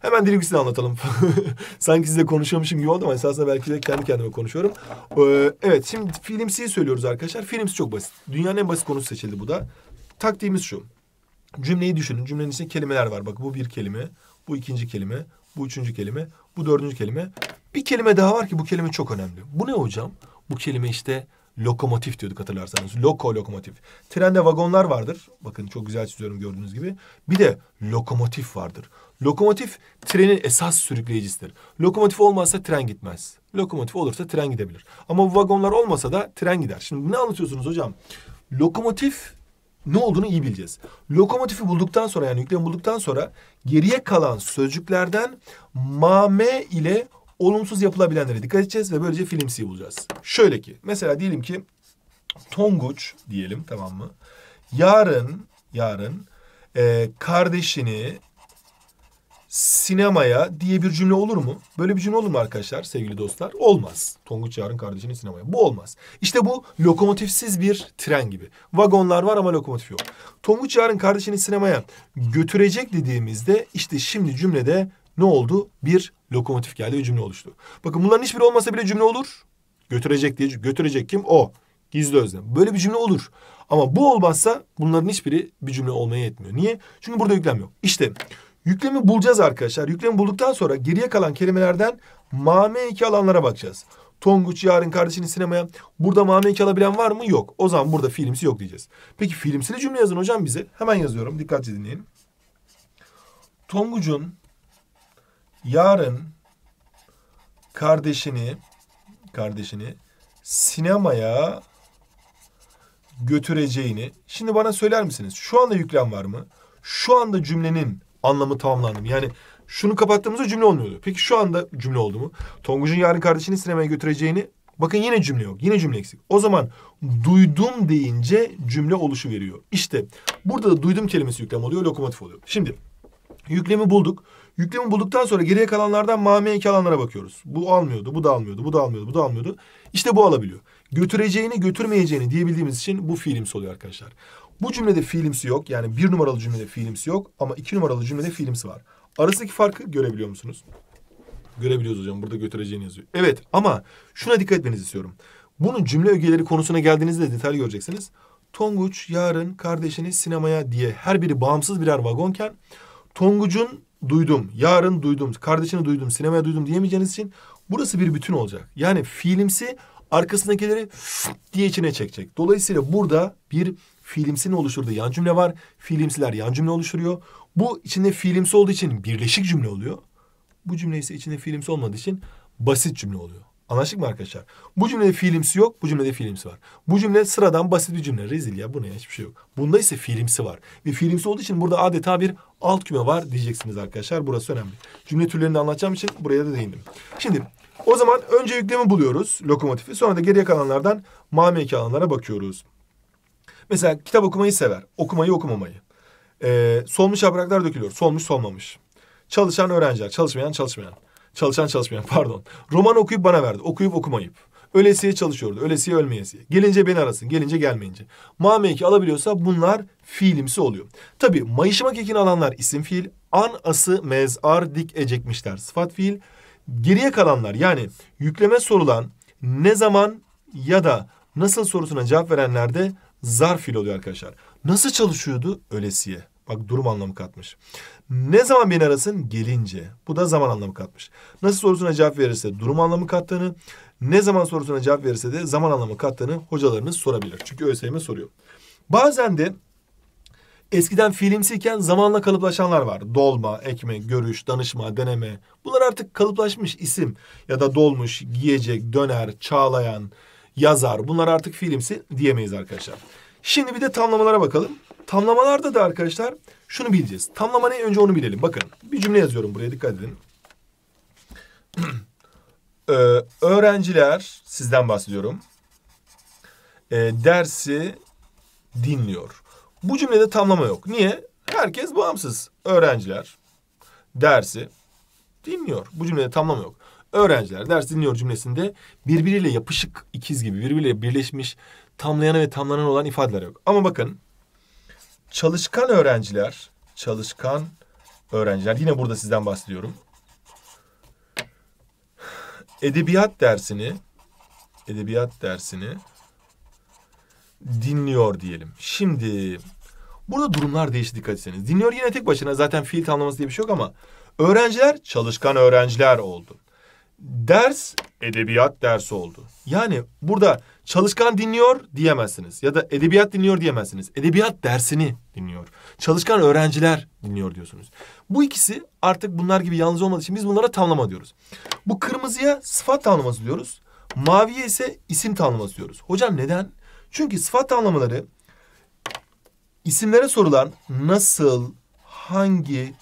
Hemen Drigus'u anlatalım. <laughs> Sanki sizle konuşuyormuşum gibi oldu ama esasında belki de kendi kendime konuşuyorum. Ee, evet şimdi filmsiyi söylüyoruz arkadaşlar. Filmsi çok basit. Dünyanın en basit konusu seçildi bu da. Taktiğimiz şu. Cümleyi düşünün. Cümlenin içinde kelimeler var. Bak bu bir kelime, bu ikinci kelime, bu üçüncü kelime, bu dördüncü kelime. Bir kelime daha var ki bu kelime çok önemli. Bu ne hocam? Bu kelime işte lokomotif diyorduk hatırlarsanız. Loko lokomotif. Trende vagonlar vardır. Bakın çok güzel çiziyorum gördüğünüz gibi. Bir de lokomotif vardır. Lokomotif trenin esas sürükleyicisidir. Lokomotif olmazsa tren gitmez. Lokomotif olursa tren gidebilir. Ama bu vagonlar olmasa da tren gider. Şimdi ne anlatıyorsunuz hocam? Lokomotif ne olduğunu iyi bileceğiz. Lokomotifi bulduktan sonra yani yüklemi bulduktan sonra geriye kalan sözcüklerden mame ile olumsuz yapılabilenlere dikkat edeceğiz ve böylece filmsi bulacağız. Şöyle ki mesela diyelim ki Tonguç diyelim tamam mı? Yarın yarın e, kardeşini sinemaya diye bir cümle olur mu? Böyle bir cümle olur mu arkadaşlar sevgili dostlar? Olmaz. Tonguç Yarın kardeşinin sinemaya. Bu olmaz. İşte bu lokomotifsiz bir tren gibi. Vagonlar var ama lokomotif yok. Tonguç Yarın kardeşini sinemaya götürecek dediğimizde işte şimdi cümlede ne oldu? Bir lokomotif geldi ve cümle oluştu. Bakın bunların hiçbiri olmasa bile cümle olur. Götürecek diye götürecek kim? O. Gizli özlem. Böyle bir cümle olur. Ama bu olmazsa bunların hiçbiri bir cümle olmaya yetmiyor. Niye? Çünkü burada yüklem yok. İşte Yüklemi bulacağız arkadaşlar. Yüklemi bulduktan sonra geriye kalan kelimelerden mame iki alanlara bakacağız. Tonguç yarın kardeşini sinemaya. Burada mame iki alabilen var mı? Yok. O zaman burada filmsi yok diyeceğiz. Peki fiilimsili cümle yazın hocam bize. Hemen yazıyorum. Dikkatli dinleyin. Tonguç'un yarın kardeşini kardeşini sinemaya götüreceğini. Şimdi bana söyler misiniz? Şu anda yüklem var mı? Şu anda cümlenin anlamı tamamlandı mı? Yani şunu kapattığımızda cümle olmuyordu. Peki şu anda cümle oldu mu? Tonguç'un yarın kardeşini sinemaya götüreceğini bakın yine cümle yok. Yine cümle eksik. O zaman duydum deyince cümle oluşu veriyor. İşte burada da duydum kelimesi yüklem oluyor, lokomotif oluyor. Şimdi yüklemi bulduk. Yüklemi bulduktan sonra geriye kalanlardan mamiyeki alanlara bakıyoruz. Bu almıyordu, bu da almıyordu, bu da almıyordu, bu da almıyordu. İşte bu alabiliyor. Götüreceğini, götürmeyeceğini diyebildiğimiz için bu fiilimiz oluyor arkadaşlar. Bu cümlede fiilimsi yok. Yani bir numaralı cümlede fiilimsi yok ama iki numaralı cümlede fiilimsi var. Arasındaki farkı görebiliyor musunuz? Görebiliyoruz hocam. Burada götüreceğini yazıyor. Evet ama şuna dikkat etmenizi istiyorum. Bunun cümle ögeleri konusuna geldiğinizde detaylı göreceksiniz. Tonguç yarın kardeşini sinemaya diye her biri bağımsız birer vagonken Tonguç'un duydum, yarın duydum, kardeşini duydum, sinemaya duydum diyemeyeceğiniz için burası bir bütün olacak. Yani fiilimsi arkasındakileri diye içine çekecek. Dolayısıyla burada bir fiilimsinin oluşturduğu yan cümle var. Fiilimsiler yan cümle oluşturuyor. Bu içinde fiilimsi olduğu için birleşik cümle oluyor. Bu cümle ise içinde fiilimsi olmadığı için basit cümle oluyor. Anlaştık mı arkadaşlar? Bu cümlede fiilimsi yok, bu cümlede fiilimsi var. Bu cümle sıradan basit bir cümle. Rezil ya, buna ya hiçbir şey yok. Bunda ise fiilimsi var. Ve fiilimsi olduğu için burada adeta bir alt küme var diyeceksiniz arkadaşlar. Burası önemli. Cümle türlerini anlatacağım için buraya da değindim. Şimdi o zaman önce yüklemi buluyoruz, lokomotifi. Sonra da geriye kalanlardan mameki alanlara bakıyoruz. Mesela kitap okumayı sever. Okumayı okumamayı. Ee, solmuş yapraklar dökülüyor. Solmuş solmamış. Çalışan öğrenciler. Çalışmayan çalışmayan. Çalışan çalışmayan <laughs> pardon. Roman okuyup bana verdi. Okuyup okumayıp. Ölesiye çalışıyordu. Ölesiye ölmeyesiye. Gelince beni arasın. Gelince gelmeyince. Ma meki alabiliyorsa bunlar fiilimsi oluyor. Tabi mayışmak ekini alanlar isim fiil. An ası mezar dik ecekmişler. Sıfat fiil. Geriye kalanlar yani yükleme sorulan ne zaman ya da nasıl sorusuna cevap verenlerde zarf fiil oluyor arkadaşlar. Nasıl çalışıyordu? Ölesiye. Bak durum anlamı katmış. Ne zaman beni arasın? Gelince. Bu da zaman anlamı katmış. Nasıl sorusuna cevap verirse durum anlamı kattığını, ne zaman sorusuna cevap verirse de zaman anlamı kattığını hocalarınız sorabilir. Çünkü ÖSYM soruyor. Bazen de eskiden fiilimsiyken zamanla kalıplaşanlar var. Dolma, ekmek, görüş, danışma, deneme. Bunlar artık kalıplaşmış isim ya da dolmuş, giyecek, döner, çağlayan, yazar. Bunlar artık fiilimsi diyemeyiz arkadaşlar. Şimdi bir de tamlamalara bakalım. Tamlamalarda da arkadaşlar şunu bileceğiz. Tamlama ne? Önce onu bilelim. Bakın bir cümle yazıyorum buraya dikkat edin. <clears throat> ee, öğrenciler sizden bahsediyorum. Ee, dersi dinliyor. Bu cümlede tamlama yok. Niye? Herkes bağımsız. Öğrenciler dersi dinliyor. Bu cümlede tamlama yok. Öğrenciler ders dinliyor cümlesinde birbiriyle yapışık ikiz gibi birbiriyle birleşmiş tamlayana ve tamlanan olan ifadeler yok. Ama bakın çalışkan öğrenciler, çalışkan öğrenciler yine burada sizden bahsediyorum. Edebiyat dersini edebiyat dersini dinliyor diyelim. Şimdi burada durumlar değişti dikkat etseniz. Dinliyor yine tek başına zaten fiil tamlaması diye bir şey yok ama öğrenciler çalışkan öğrenciler oldu ders edebiyat dersi oldu. Yani burada çalışkan dinliyor diyemezsiniz ya da edebiyat dinliyor diyemezsiniz. Edebiyat dersini dinliyor. Çalışkan öğrenciler dinliyor diyorsunuz. Bu ikisi artık bunlar gibi yalnız olmadığı için biz bunlara tamlama diyoruz. Bu kırmızıya sıfat tamlaması diyoruz. Maviye ise isim tamlaması diyoruz. Hocam neden? Çünkü sıfat tanımlamaları isimlere sorulan nasıl, hangi,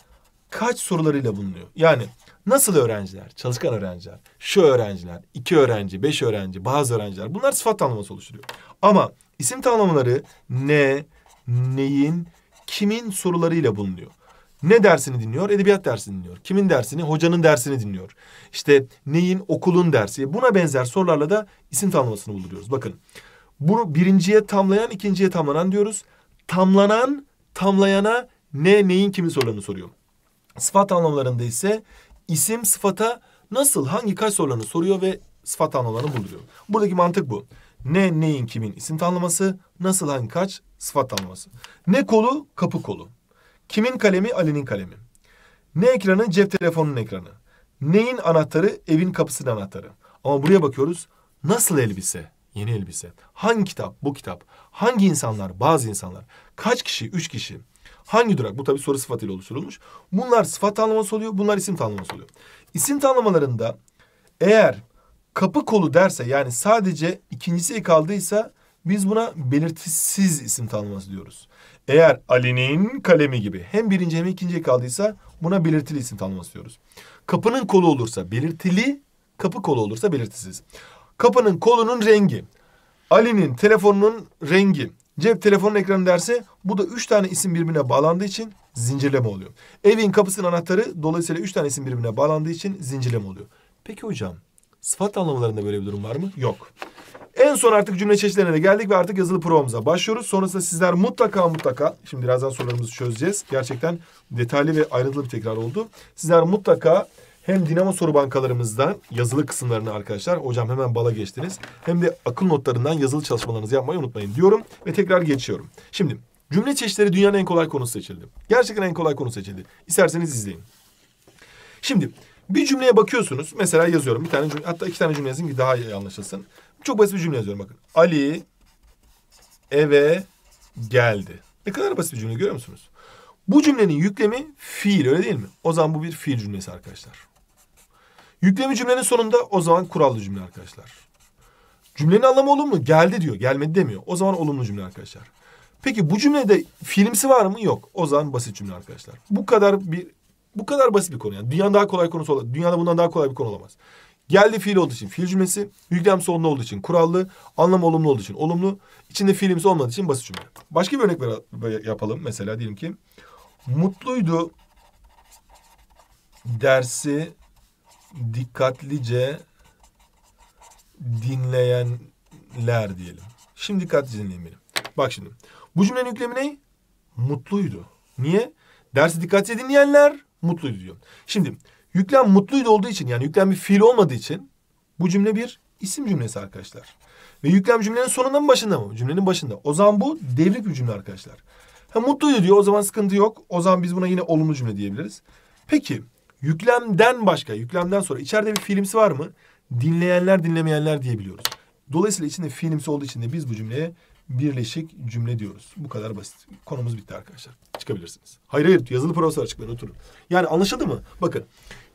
kaç sorularıyla bulunuyor. Yani Nasıl öğrenciler? Çalışkan öğrenciler. Şu öğrenciler, iki öğrenci, beş öğrenci, bazı öğrenciler. Bunlar sıfat tanımlaması oluşturuyor. Ama isim tanımlamaları ne, neyin, kimin sorularıyla bulunuyor. Ne dersini dinliyor? Edebiyat dersini dinliyor. Kimin dersini? Hocanın dersini dinliyor. İşte neyin? Okulun dersi. Buna benzer sorularla da isim tanımlamasını bulduruyoruz. Bakın. Bunu birinciye tamlayan, ikinciye tamlanan diyoruz. Tamlanan, tamlayana ne, neyin, kimin sorularını soruyor. Sıfat anlamlarında ise isim sıfata nasıl hangi kaç sorularını soruyor ve sıfat anlamlarını buluyor. Buradaki mantık bu. Ne neyin kimin isim tanımlaması, nasıl hangi kaç sıfat tanımlaması. Ne kolu kapı kolu. Kimin kalemi Ali'nin kalemi. Ne ekranı cep telefonunun ekranı. Neyin anahtarı evin kapısının anahtarı. Ama buraya bakıyoruz nasıl elbise yeni elbise. Hangi kitap bu kitap. Hangi insanlar bazı insanlar. Kaç kişi üç kişi. Hangi durak? Bu tabii soru sıfatıyla oluşturulmuş. Bunlar sıfat tanımlaması oluyor, bunlar isim tanımlaması oluyor. İsim tanımlamalarında eğer kapı kolu derse yani sadece ikincisi kaldıysa biz buna belirtisiz isim tanımlaması diyoruz. Eğer Ali'nin kalemi gibi hem birinci hem ikinci kaldıysa buna belirtili isim tanımlaması diyoruz. Kapının kolu olursa belirtili, kapı kolu olursa belirtisiz. Kapının kolunun rengi, Ali'nin telefonunun rengi, Cep telefonun ekranı derse bu da üç tane isim birbirine bağlandığı için zincirleme oluyor. Evin kapısının anahtarı dolayısıyla üç tane isim birbirine bağlandığı için zincirleme oluyor. Peki hocam sıfat anlamlarında böyle bir durum var mı? Yok. En son artık cümle çeşitlerine de geldik ve artık yazılı provamıza başlıyoruz. Sonrasında sizler mutlaka mutlaka, şimdi birazdan sorularımızı çözeceğiz. Gerçekten detaylı ve ayrıntılı bir tekrar oldu. Sizler mutlaka hem Dinamo soru bankalarımızdan yazılı kısımlarını arkadaşlar hocam hemen bala geçtiniz. Hem de akıl notlarından yazılı çalışmalarınızı yapmayı unutmayın diyorum ve tekrar geçiyorum. Şimdi cümle çeşitleri dünyanın en kolay konusu seçildi. Gerçekten en kolay konu seçildi. İsterseniz izleyin. Şimdi bir cümleye bakıyorsunuz. Mesela yazıyorum bir tane cümle, hatta iki tane cümle yazayım ki daha iyi anlaşılsın. Çok basit bir cümle yazıyorum bakın. Ali eve geldi. Ne kadar basit bir cümle görüyor musunuz? Bu cümlenin yüklemi fiil öyle değil mi? O zaman bu bir fiil cümlesi arkadaşlar. Yüklemi cümlenin sonunda o zaman kurallı cümle arkadaşlar. Cümlenin anlamı olumlu. Geldi diyor. Gelmedi demiyor. O zaman olumlu cümle arkadaşlar. Peki bu cümlede filmsi var mı? Yok. O zaman basit cümle arkadaşlar. Bu kadar bir bu kadar basit bir konu yani. Dünyanın daha kolay konusu olamaz. Dünyada bundan daha kolay bir konu olamaz. Geldi fiil olduğu için fiil cümlesi, yüklem sonlu olduğu için kurallı, anlam olumlu olduğu için olumlu, içinde fiilimsi olmadığı için basit cümle. Başka bir örnek yapalım mesela diyelim ki mutluydu dersi dikkatlice dinleyenler diyelim. Şimdi dikkatlice dinleyin benim. Bak şimdi. Bu cümlenin yüklemi ne? Mutluydu. Niye? Dersi dikkatlice dinleyenler mutluydu diyor. Şimdi yüklem mutluydu olduğu için yani yüklem bir fiil olmadığı için bu cümle bir isim cümlesi arkadaşlar. Ve yüklem cümlenin sonunda mı başında mı? Cümlenin başında. O zaman bu devrik bir cümle arkadaşlar. Ha, mutluydu diyor o zaman sıkıntı yok. O zaman biz buna yine olumlu cümle diyebiliriz. Peki Yüklemden başka, yüklemden sonra içeride bir filmsi var mı? Dinleyenler, dinlemeyenler diyebiliyoruz. Dolayısıyla içinde filmsi olduğu için de biz bu cümleye birleşik cümle diyoruz. Bu kadar basit. Konumuz bitti arkadaşlar. Çıkabilirsiniz. Hayır hayır yazılı profesör ben oturun. Yani anlaşıldı mı? Bakın.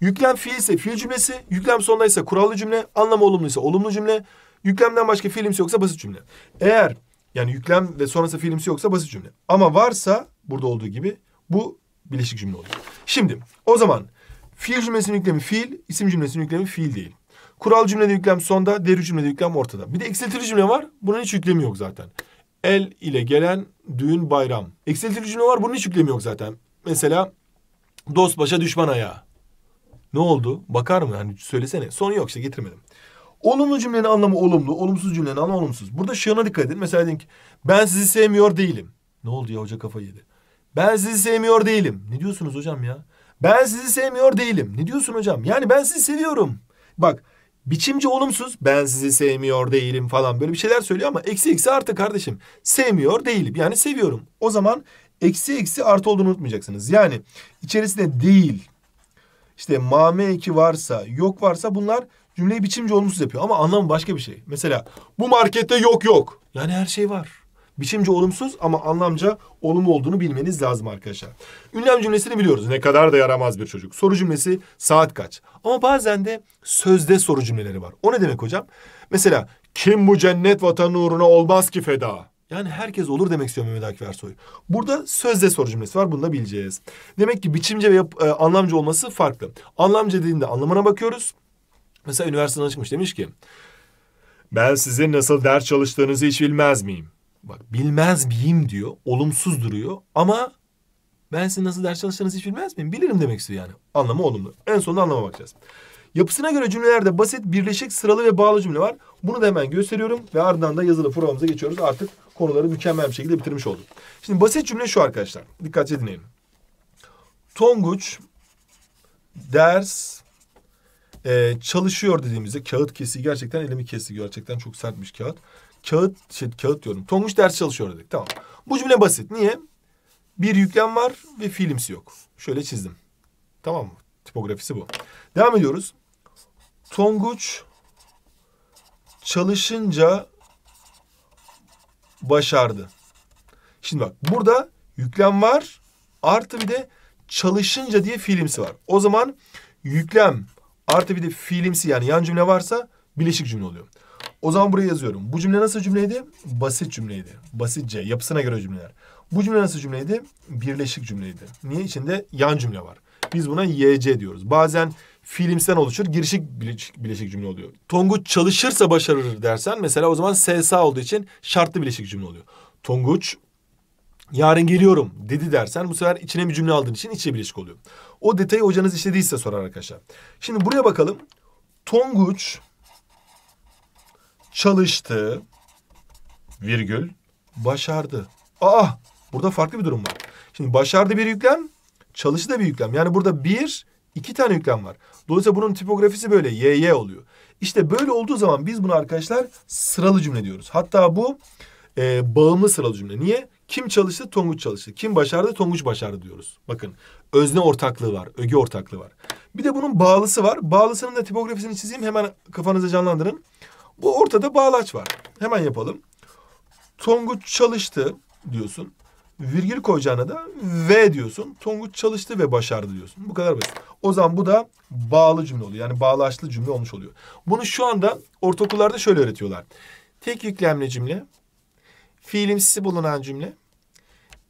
Yüklem fiil ise fiil cümlesi, yüklem sondaysa kurallı cümle, anlamı olumlu ise olumlu cümle, yüklemden başka fiilimsi yoksa basit cümle. Eğer yani yüklem ve sonrası fiilimsi yoksa basit cümle. Ama varsa burada olduğu gibi bu birleşik cümle oluyor. Şimdi o zaman Fiil cümlesinin yüklemi fiil, isim cümlesinin yüklemi fiil değil. Kural cümlede yüklem sonda, deri cümlede yüklem ortada. Bir de eksiltili cümle var. Bunun hiç yüklemi yok zaten. El ile gelen düğün bayram. Eksiltili cümle var. Bunun hiç yüklemi yok zaten. Mesela dost başa düşman ayağa. Ne oldu? Bakar mı? Hani söylesene. Sonu yok işte getirmedim. Olumlu cümlenin anlamı olumlu. Olumsuz cümlenin anlamı olumsuz. Burada şığına dikkat edin. Mesela diyin ki ben sizi sevmiyor değilim. Ne oldu ya hoca kafayı yedi. Ben sizi sevmiyor değilim. Ne diyorsunuz hocam ya? Ben sizi sevmiyor değilim. Ne diyorsun hocam? Yani ben sizi seviyorum. Bak biçimci olumsuz ben sizi sevmiyor değilim falan böyle bir şeyler söylüyor ama eksi eksi artı kardeşim. Sevmiyor değilim yani seviyorum. O zaman eksi eksi artı olduğunu unutmayacaksınız. Yani içerisinde değil işte mame eki varsa yok varsa bunlar cümleyi biçimci olumsuz yapıyor ama anlamı başka bir şey. Mesela bu markette yok yok. Yani her şey var. Biçimce olumsuz ama anlamca olumlu olduğunu bilmeniz lazım arkadaşlar. Ünlem cümlesini biliyoruz. Ne kadar da yaramaz bir çocuk. Soru cümlesi saat kaç? Ama bazen de sözde soru cümleleri var. O ne demek hocam? Mesela kim bu cennet vatanı uğruna olmaz ki feda? Yani herkes olur demek istiyor Mehmet Akif Ersoy. Burada sözde soru cümlesi var. Bunu da bileceğiz. Demek ki biçimce ve yap, e, anlamcı olması farklı. Anlamcı dediğinde anlamına bakıyoruz. Mesela üniversiteden çıkmış demiş ki... Ben sizin nasıl ders çalıştığınızı hiç bilmez miyim? Bak bilmez miyim diyor. Olumsuz duruyor ama ben sizin nasıl ders çalıştığınızı hiç bilmez miyim? Bilirim demek istiyor yani. Anlamı olumlu. En sonunda anlama bakacağız. Yapısına göre cümlelerde basit, birleşik, sıralı ve bağlı cümle var. Bunu da hemen gösteriyorum ve ardından da yazılı programımıza geçiyoruz. Artık konuları mükemmel bir şekilde bitirmiş olduk. Şimdi basit cümle şu arkadaşlar. Dikkatli dinleyin. Tonguç ders e, çalışıyor dediğimizde kağıt kesiği gerçekten elimi kesti. Gerçekten çok sertmiş kağıt. Kağıt, şey, kağıt diyorum. Tonguç ders çalışıyor dedik. Tamam. Bu cümle basit. Niye? Bir yüklem var ve fiilimsi yok. Şöyle çizdim. Tamam mı? Tipografisi bu. Devam ediyoruz. Tonguç çalışınca başardı. Şimdi bak burada yüklem var artı bir de çalışınca diye fiilimsi var. O zaman yüklem artı bir de fiilimsi yani yan cümle varsa bileşik cümle oluyor. O zaman buraya yazıyorum. Bu cümle nasıl cümleydi? Basit cümleydi. Basitçe, yapısına göre cümleler. Bu cümle nasıl cümleydi? Birleşik cümleydi. Niye? İçinde yan cümle var. Biz buna YC diyoruz. Bazen fiilimsen oluşur, girişik bileşik, cümle oluyor. Tonguç çalışırsa başarır dersen mesela o zaman SSA olduğu için şartlı bileşik cümle oluyor. Tonguç yarın geliyorum dedi dersen bu sefer içine bir cümle aldığın için içe bileşik oluyor. O detayı hocanız işlediyse sorar arkadaşlar. Şimdi buraya bakalım. Tonguç çalıştı virgül başardı. Aa burada farklı bir durum var. Şimdi başardı bir yüklem, çalıştı da bir yüklem. Yani burada bir, iki tane yüklem var. Dolayısıyla bunun tipografisi böyle YY oluyor. İşte böyle olduğu zaman biz bunu arkadaşlar sıralı cümle diyoruz. Hatta bu e, bağımlı sıralı cümle. Niye? Kim çalıştı? Tonguç çalıştı. Kim başardı? Tonguç başardı diyoruz. Bakın özne ortaklığı var, öge ortaklığı var. Bir de bunun bağlısı var. Bağlısının da tipografisini çizeyim hemen kafanızda canlandırın. Bu ortada bağlaç var. Hemen yapalım. Tonguç çalıştı diyorsun. Virgül koyacağına da v diyorsun. Tonguç çalıştı ve başardı diyorsun. Bu kadar basit. O zaman bu da bağlı cümle oluyor. Yani bağlaçlı cümle olmuş oluyor. Bunu şu anda ortaokullarda şöyle öğretiyorlar. Tek yüklemli cümle, fiilimsisi bulunan cümle,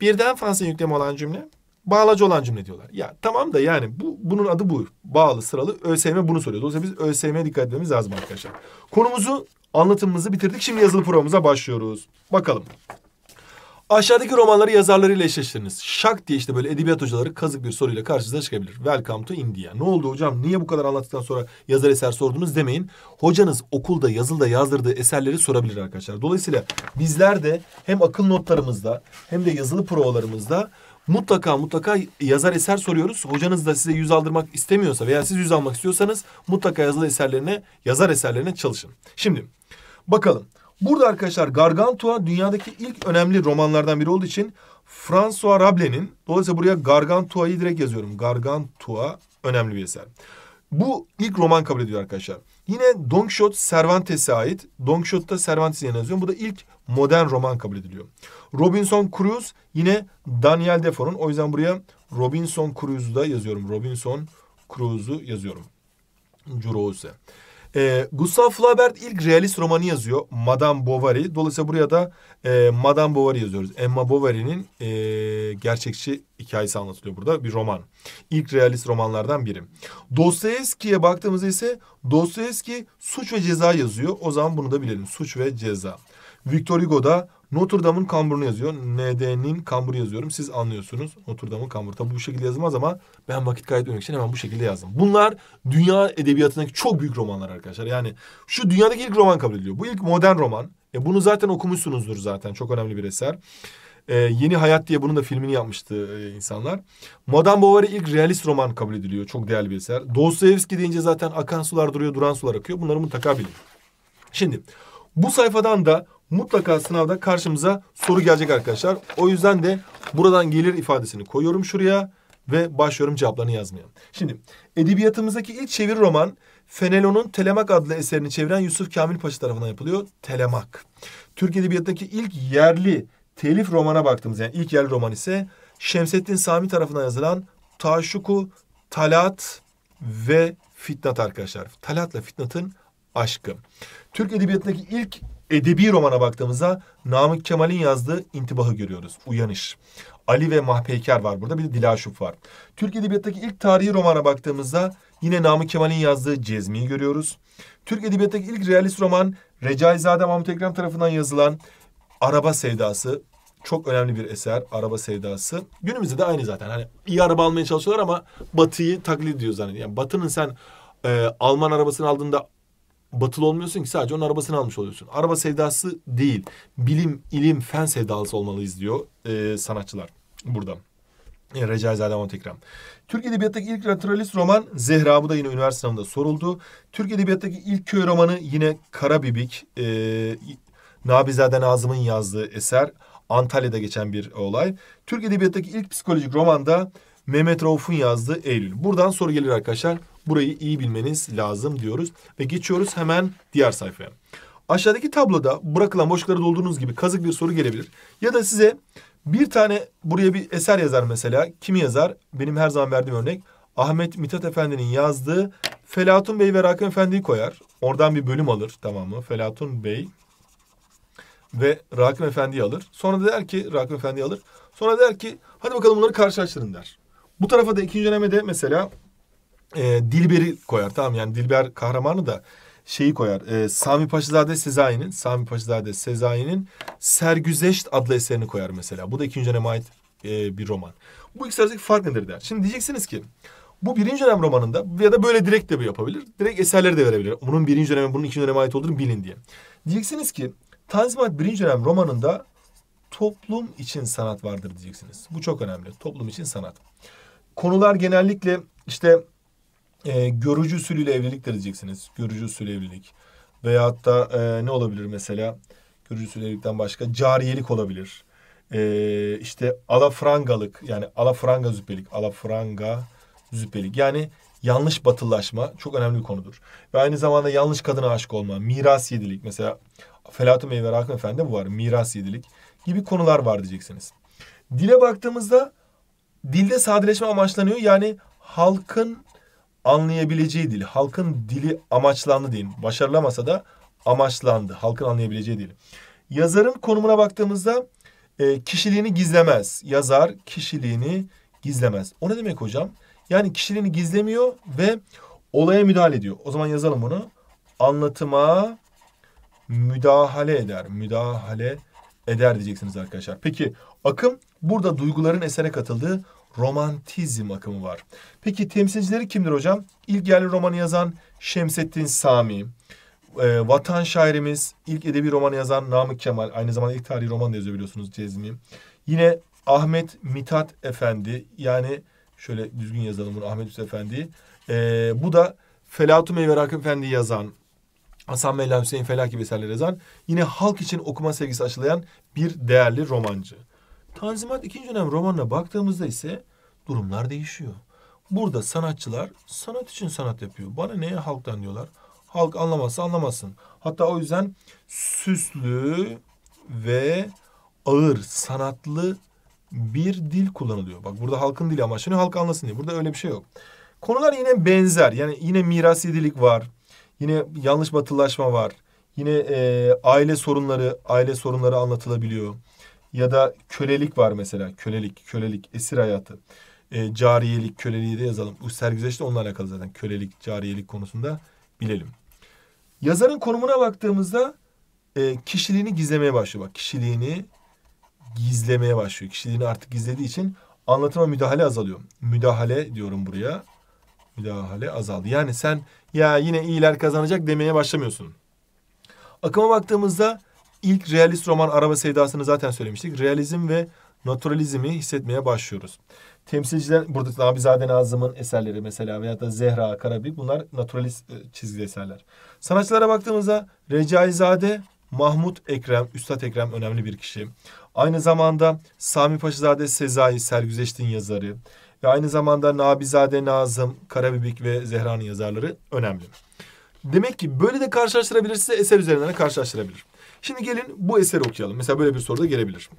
birden fazla yüklem olan cümle, bağlacı olan cümle diyorlar. Ya tamam da yani bu bunun adı bu. Bağlı sıralı ÖSYM bunu soruyor. Dolayısıyla biz ÖSYM'ye dikkat etmemiz lazım arkadaşlar. Konumuzu anlatımımızı bitirdik. Şimdi yazılı programımıza başlıyoruz. Bakalım. Aşağıdaki romanları yazarlarıyla eşleştiriniz. Şak diye işte böyle edebiyat hocaları kazık bir soruyla karşınıza çıkabilir. Welcome to India. Ne oldu hocam? Niye bu kadar anlattıktan sonra yazar eser sordunuz demeyin. Hocanız okulda yazılda yazdırdığı eserleri sorabilir arkadaşlar. Dolayısıyla bizler de hem akıl notlarımızda hem de yazılı provalarımızda mutlaka mutlaka yazar eser soruyoruz. Hocanız da size yüz aldırmak istemiyorsa veya siz yüz almak istiyorsanız mutlaka yazılı eserlerine, yazar eserlerine çalışın. Şimdi bakalım. Burada arkadaşlar Gargantua dünyadaki ilk önemli romanlardan biri olduğu için François Rabelais'in dolayısıyla buraya Gargantua'yı direkt yazıyorum. Gargantua önemli bir eser. Bu ilk roman kabul ediyor arkadaşlar. Yine Don Quixote Cervantes'e ait. Don Quixote'da Cervantes'in yanına yazıyorum. Bu da ilk modern roman kabul ediliyor. Robinson Crusoe yine Daniel Defoe'nun. O yüzden buraya Robinson Crusoe'u da yazıyorum. Robinson Crusoe'u yazıyorum. Crusoe. E, ee, Gustav Flaubert ilk realist romanı yazıyor. Madame Bovary. Dolayısıyla buraya da e, Madame Bovary yazıyoruz. Emma Bovary'nin e, gerçekçi hikayesi anlatılıyor burada. Bir roman. İlk realist romanlardan biri. Dostoyevski'ye baktığımızda ise Dostoyevski suç ve ceza yazıyor. O zaman bunu da bilelim. Suç ve ceza. Victor Hugo'da Notre Dame'ın kamburunu yazıyor. ND'nin kamburu yazıyorum. Siz anlıyorsunuz. Notre Dame'ın kamburu. Tabii bu şekilde yazılmaz ama ben vakit kaybetmemek için hemen bu şekilde yazdım. Bunlar dünya edebiyatındaki çok büyük romanlar arkadaşlar. Yani şu dünyadaki ilk roman kabul ediliyor. Bu ilk modern roman. E bunu zaten okumuşsunuzdur zaten. Çok önemli bir eser. E, Yeni Hayat diye bunun da filmini yapmıştı e, insanlar. Madame Bovary ilk realist roman kabul ediliyor. Çok değerli bir eser. Dostoyevski deyince zaten akan sular duruyor, duran sular akıyor. Bunları mutlaka bilin. Şimdi bu sayfadan da mutlaka sınavda karşımıza soru gelecek arkadaşlar. O yüzden de buradan gelir ifadesini koyuyorum şuraya ve başlıyorum cevaplarını yazmaya. Şimdi edebiyatımızdaki ilk çevir roman Fenelon'un Telemak adlı eserini çeviren Yusuf Kamil Paşa tarafından yapılıyor. Telemak. Türk edebiyatındaki ilk yerli telif romana baktığımız yani ilk yerli roman ise Şemsettin Sami tarafından yazılan Taşuku, Talat ve Fitnat arkadaşlar. Talatla Fitnat'ın aşkı. Türk edebiyatındaki ilk Edebi romana baktığımızda Namık Kemal'in yazdığı intibahı görüyoruz. Uyanış. Ali ve Mahpeyker var burada. Bir de Dilaşup var. Türk Edebiyat'taki ilk tarihi romana baktığımızda yine Namık Kemal'in yazdığı Cezmi'yi görüyoruz. Türk Edebiyat'taki ilk realist roman Recaizade Mahmut Ekrem tarafından yazılan Araba Sevdası. Çok önemli bir eser Araba Sevdası. Günümüzde de aynı zaten. Hani iyi araba almaya çalışıyorlar ama batıyı taklit ediyor zannediyor. Yani batının sen e, Alman arabasını aldığında batıl olmuyorsun ki sadece onun arabasını almış oluyorsun. Araba sevdası değil. Bilim, ilim, fen sevdası olmalıyız diyor e, sanatçılar burada. E, Recaizade Mahmut Ekrem. Türk Edebiyatı'ndaki ilk naturalist roman Zehra. Bu da yine üniversite sınavında soruldu. Türk Edebiyatı'ndaki ilk köy romanı yine Karabibik. E, Nabizade Nazım'ın yazdığı eser. Antalya'da geçen bir olay. Türk Edebiyatı'ndaki ilk psikolojik romanda Mehmet Rauf'un yazdığı Eylül. Buradan soru gelir arkadaşlar. Burayı iyi bilmeniz lazım diyoruz. Ve geçiyoruz hemen diğer sayfaya. Aşağıdaki tabloda bırakılan boşlukları doldurduğunuz gibi kazık bir soru gelebilir. Ya da size bir tane buraya bir eser yazar mesela. Kimi yazar? Benim her zaman verdiğim örnek. Ahmet Mithat Efendi'nin yazdığı Felatun Bey ve Rakım Efendi'yi koyar. Oradan bir bölüm alır tamam mı? Felatun Bey ve Rakım Efendi'yi alır. Sonra der ki Rakım Efendi'yi alır. Sonra der ki hadi bakalım bunları karşılaştırın der. Bu tarafa da ikinci dönemde mesela e, Dilber'i koyar. Tamam yani Dilber kahramanı da şeyi koyar. E, Sami Paşazade Sezai'nin Sami Paşazade Sezai'nin Sergüzeşt adlı eserini koyar mesela. Bu da ikinci döneme ait e, bir roman. Bu ikisi arasındaki fark nedir der. Şimdi diyeceksiniz ki bu birinci dönem romanında ya da böyle direkt de bir yapabilir. Direkt eserleri de verebilir. Bunun birinci döneme bunun ikinci döneme ait olduğunu bilin diye. Diyeceksiniz ki Tanzimat birinci dönem romanında toplum için sanat vardır diyeceksiniz. Bu çok önemli. Toplum için sanat konular genellikle işte e, görücü usulüyle evlilik de diyeceksiniz. Görücü usulü evlilik. Veyahut da e, ne olabilir mesela? Görücü usulü evlilikten başka cariyelik olabilir. E, işte alafrangalık yani alafranga züppelik. Alafranga züppelik. Yani yanlış batılılaşma çok önemli bir konudur. Ve aynı zamanda yanlış kadına aşık olma, miras yedilik. Mesela Felatun Meyver Akın Efendi bu var. Miras yedilik gibi konular var diyeceksiniz. Dile baktığımızda Dilde sadeleşme amaçlanıyor. Yani halkın anlayabileceği dil, halkın dili amaçlandı diyeyim. Başarılamasa da amaçlandı. Halkın anlayabileceği dil. Yazarın konumuna baktığımızda e, kişiliğini gizlemez. Yazar kişiliğini gizlemez. O ne demek hocam? Yani kişiliğini gizlemiyor ve olaya müdahale ediyor. O zaman yazalım bunu. Anlatıma müdahale eder. Müdahale eder diyeceksiniz arkadaşlar. Peki akım burada duyguların esere katıldığı romantizm akımı var. Peki temsilcileri kimdir hocam? İlk yerli romanı yazan Şemsettin Sami, e, vatan şairimiz, ilk edebi romanı yazan Namık Kemal, aynı zamanda ilk tarihi roman da yazıyor biliyorsunuz Cezmi. Yine Ahmet Mithat Efendi, yani şöyle düzgün yazalım bunu Ahmet Mithat Efendi. E, bu da Felatu Meyver Akif Efendi yazan, Hasan Meyla Hüseyin Felaki eserleri yazan, yine halk için okuma sevgisi açılayan bir değerli romancı. Tanzimat ikinci dönem romanına baktığımızda ise durumlar değişiyor. Burada sanatçılar sanat için sanat yapıyor. Bana neye halktan diyorlar. Halk anlamazsa anlamasın. Hatta o yüzden süslü ve ağır, sanatlı bir dil kullanılıyor. Bak burada halkın dili ama şimdi Halk anlasın diye. Burada öyle bir şey yok. Konular yine benzer. Yani yine miras mirasidilik var. Yine yanlış batılaşma var. Yine e, aile sorunları, aile sorunları anlatılabiliyor. Ya da kölelik var mesela. Kölelik, kölelik, esir hayatı. E, cariyelik, köleliği de yazalım. Bu sergüzeşte onunla alakalı zaten. Kölelik, cariyelik konusunda bilelim. Yazarın konumuna baktığımızda e, kişiliğini gizlemeye başlıyor. Bak kişiliğini gizlemeye başlıyor. Kişiliğini artık gizlediği için anlatıma müdahale azalıyor. Müdahale diyorum buraya. Müdahale azaldı. Yani sen ya yine iyiler kazanacak demeye başlamıyorsun. Akıma baktığımızda İlk realist roman Araba Sevdası'nı zaten söylemiştik. Realizm ve naturalizmi hissetmeye başlıyoruz. Temsilciler, burada Abizade Nazım'ın eserleri mesela veya da Zehra Karabi bunlar naturalist e, çizgi eserler. Sanatçılara baktığımızda Recaizade, Mahmut Ekrem, Üstad Ekrem önemli bir kişi. Aynı zamanda Sami Paşazade Sezai, Sergüzeşt'in yazarı. Ve aynı zamanda Nabizade Nazım, Karabibik ve Zehra'nın yazarları önemli. Demek ki böyle de karşılaştırabilir size eser üzerinden de karşılaştırabilir. Şimdi gelin bu eseri okuyalım. Mesela böyle bir soru da gelebilir.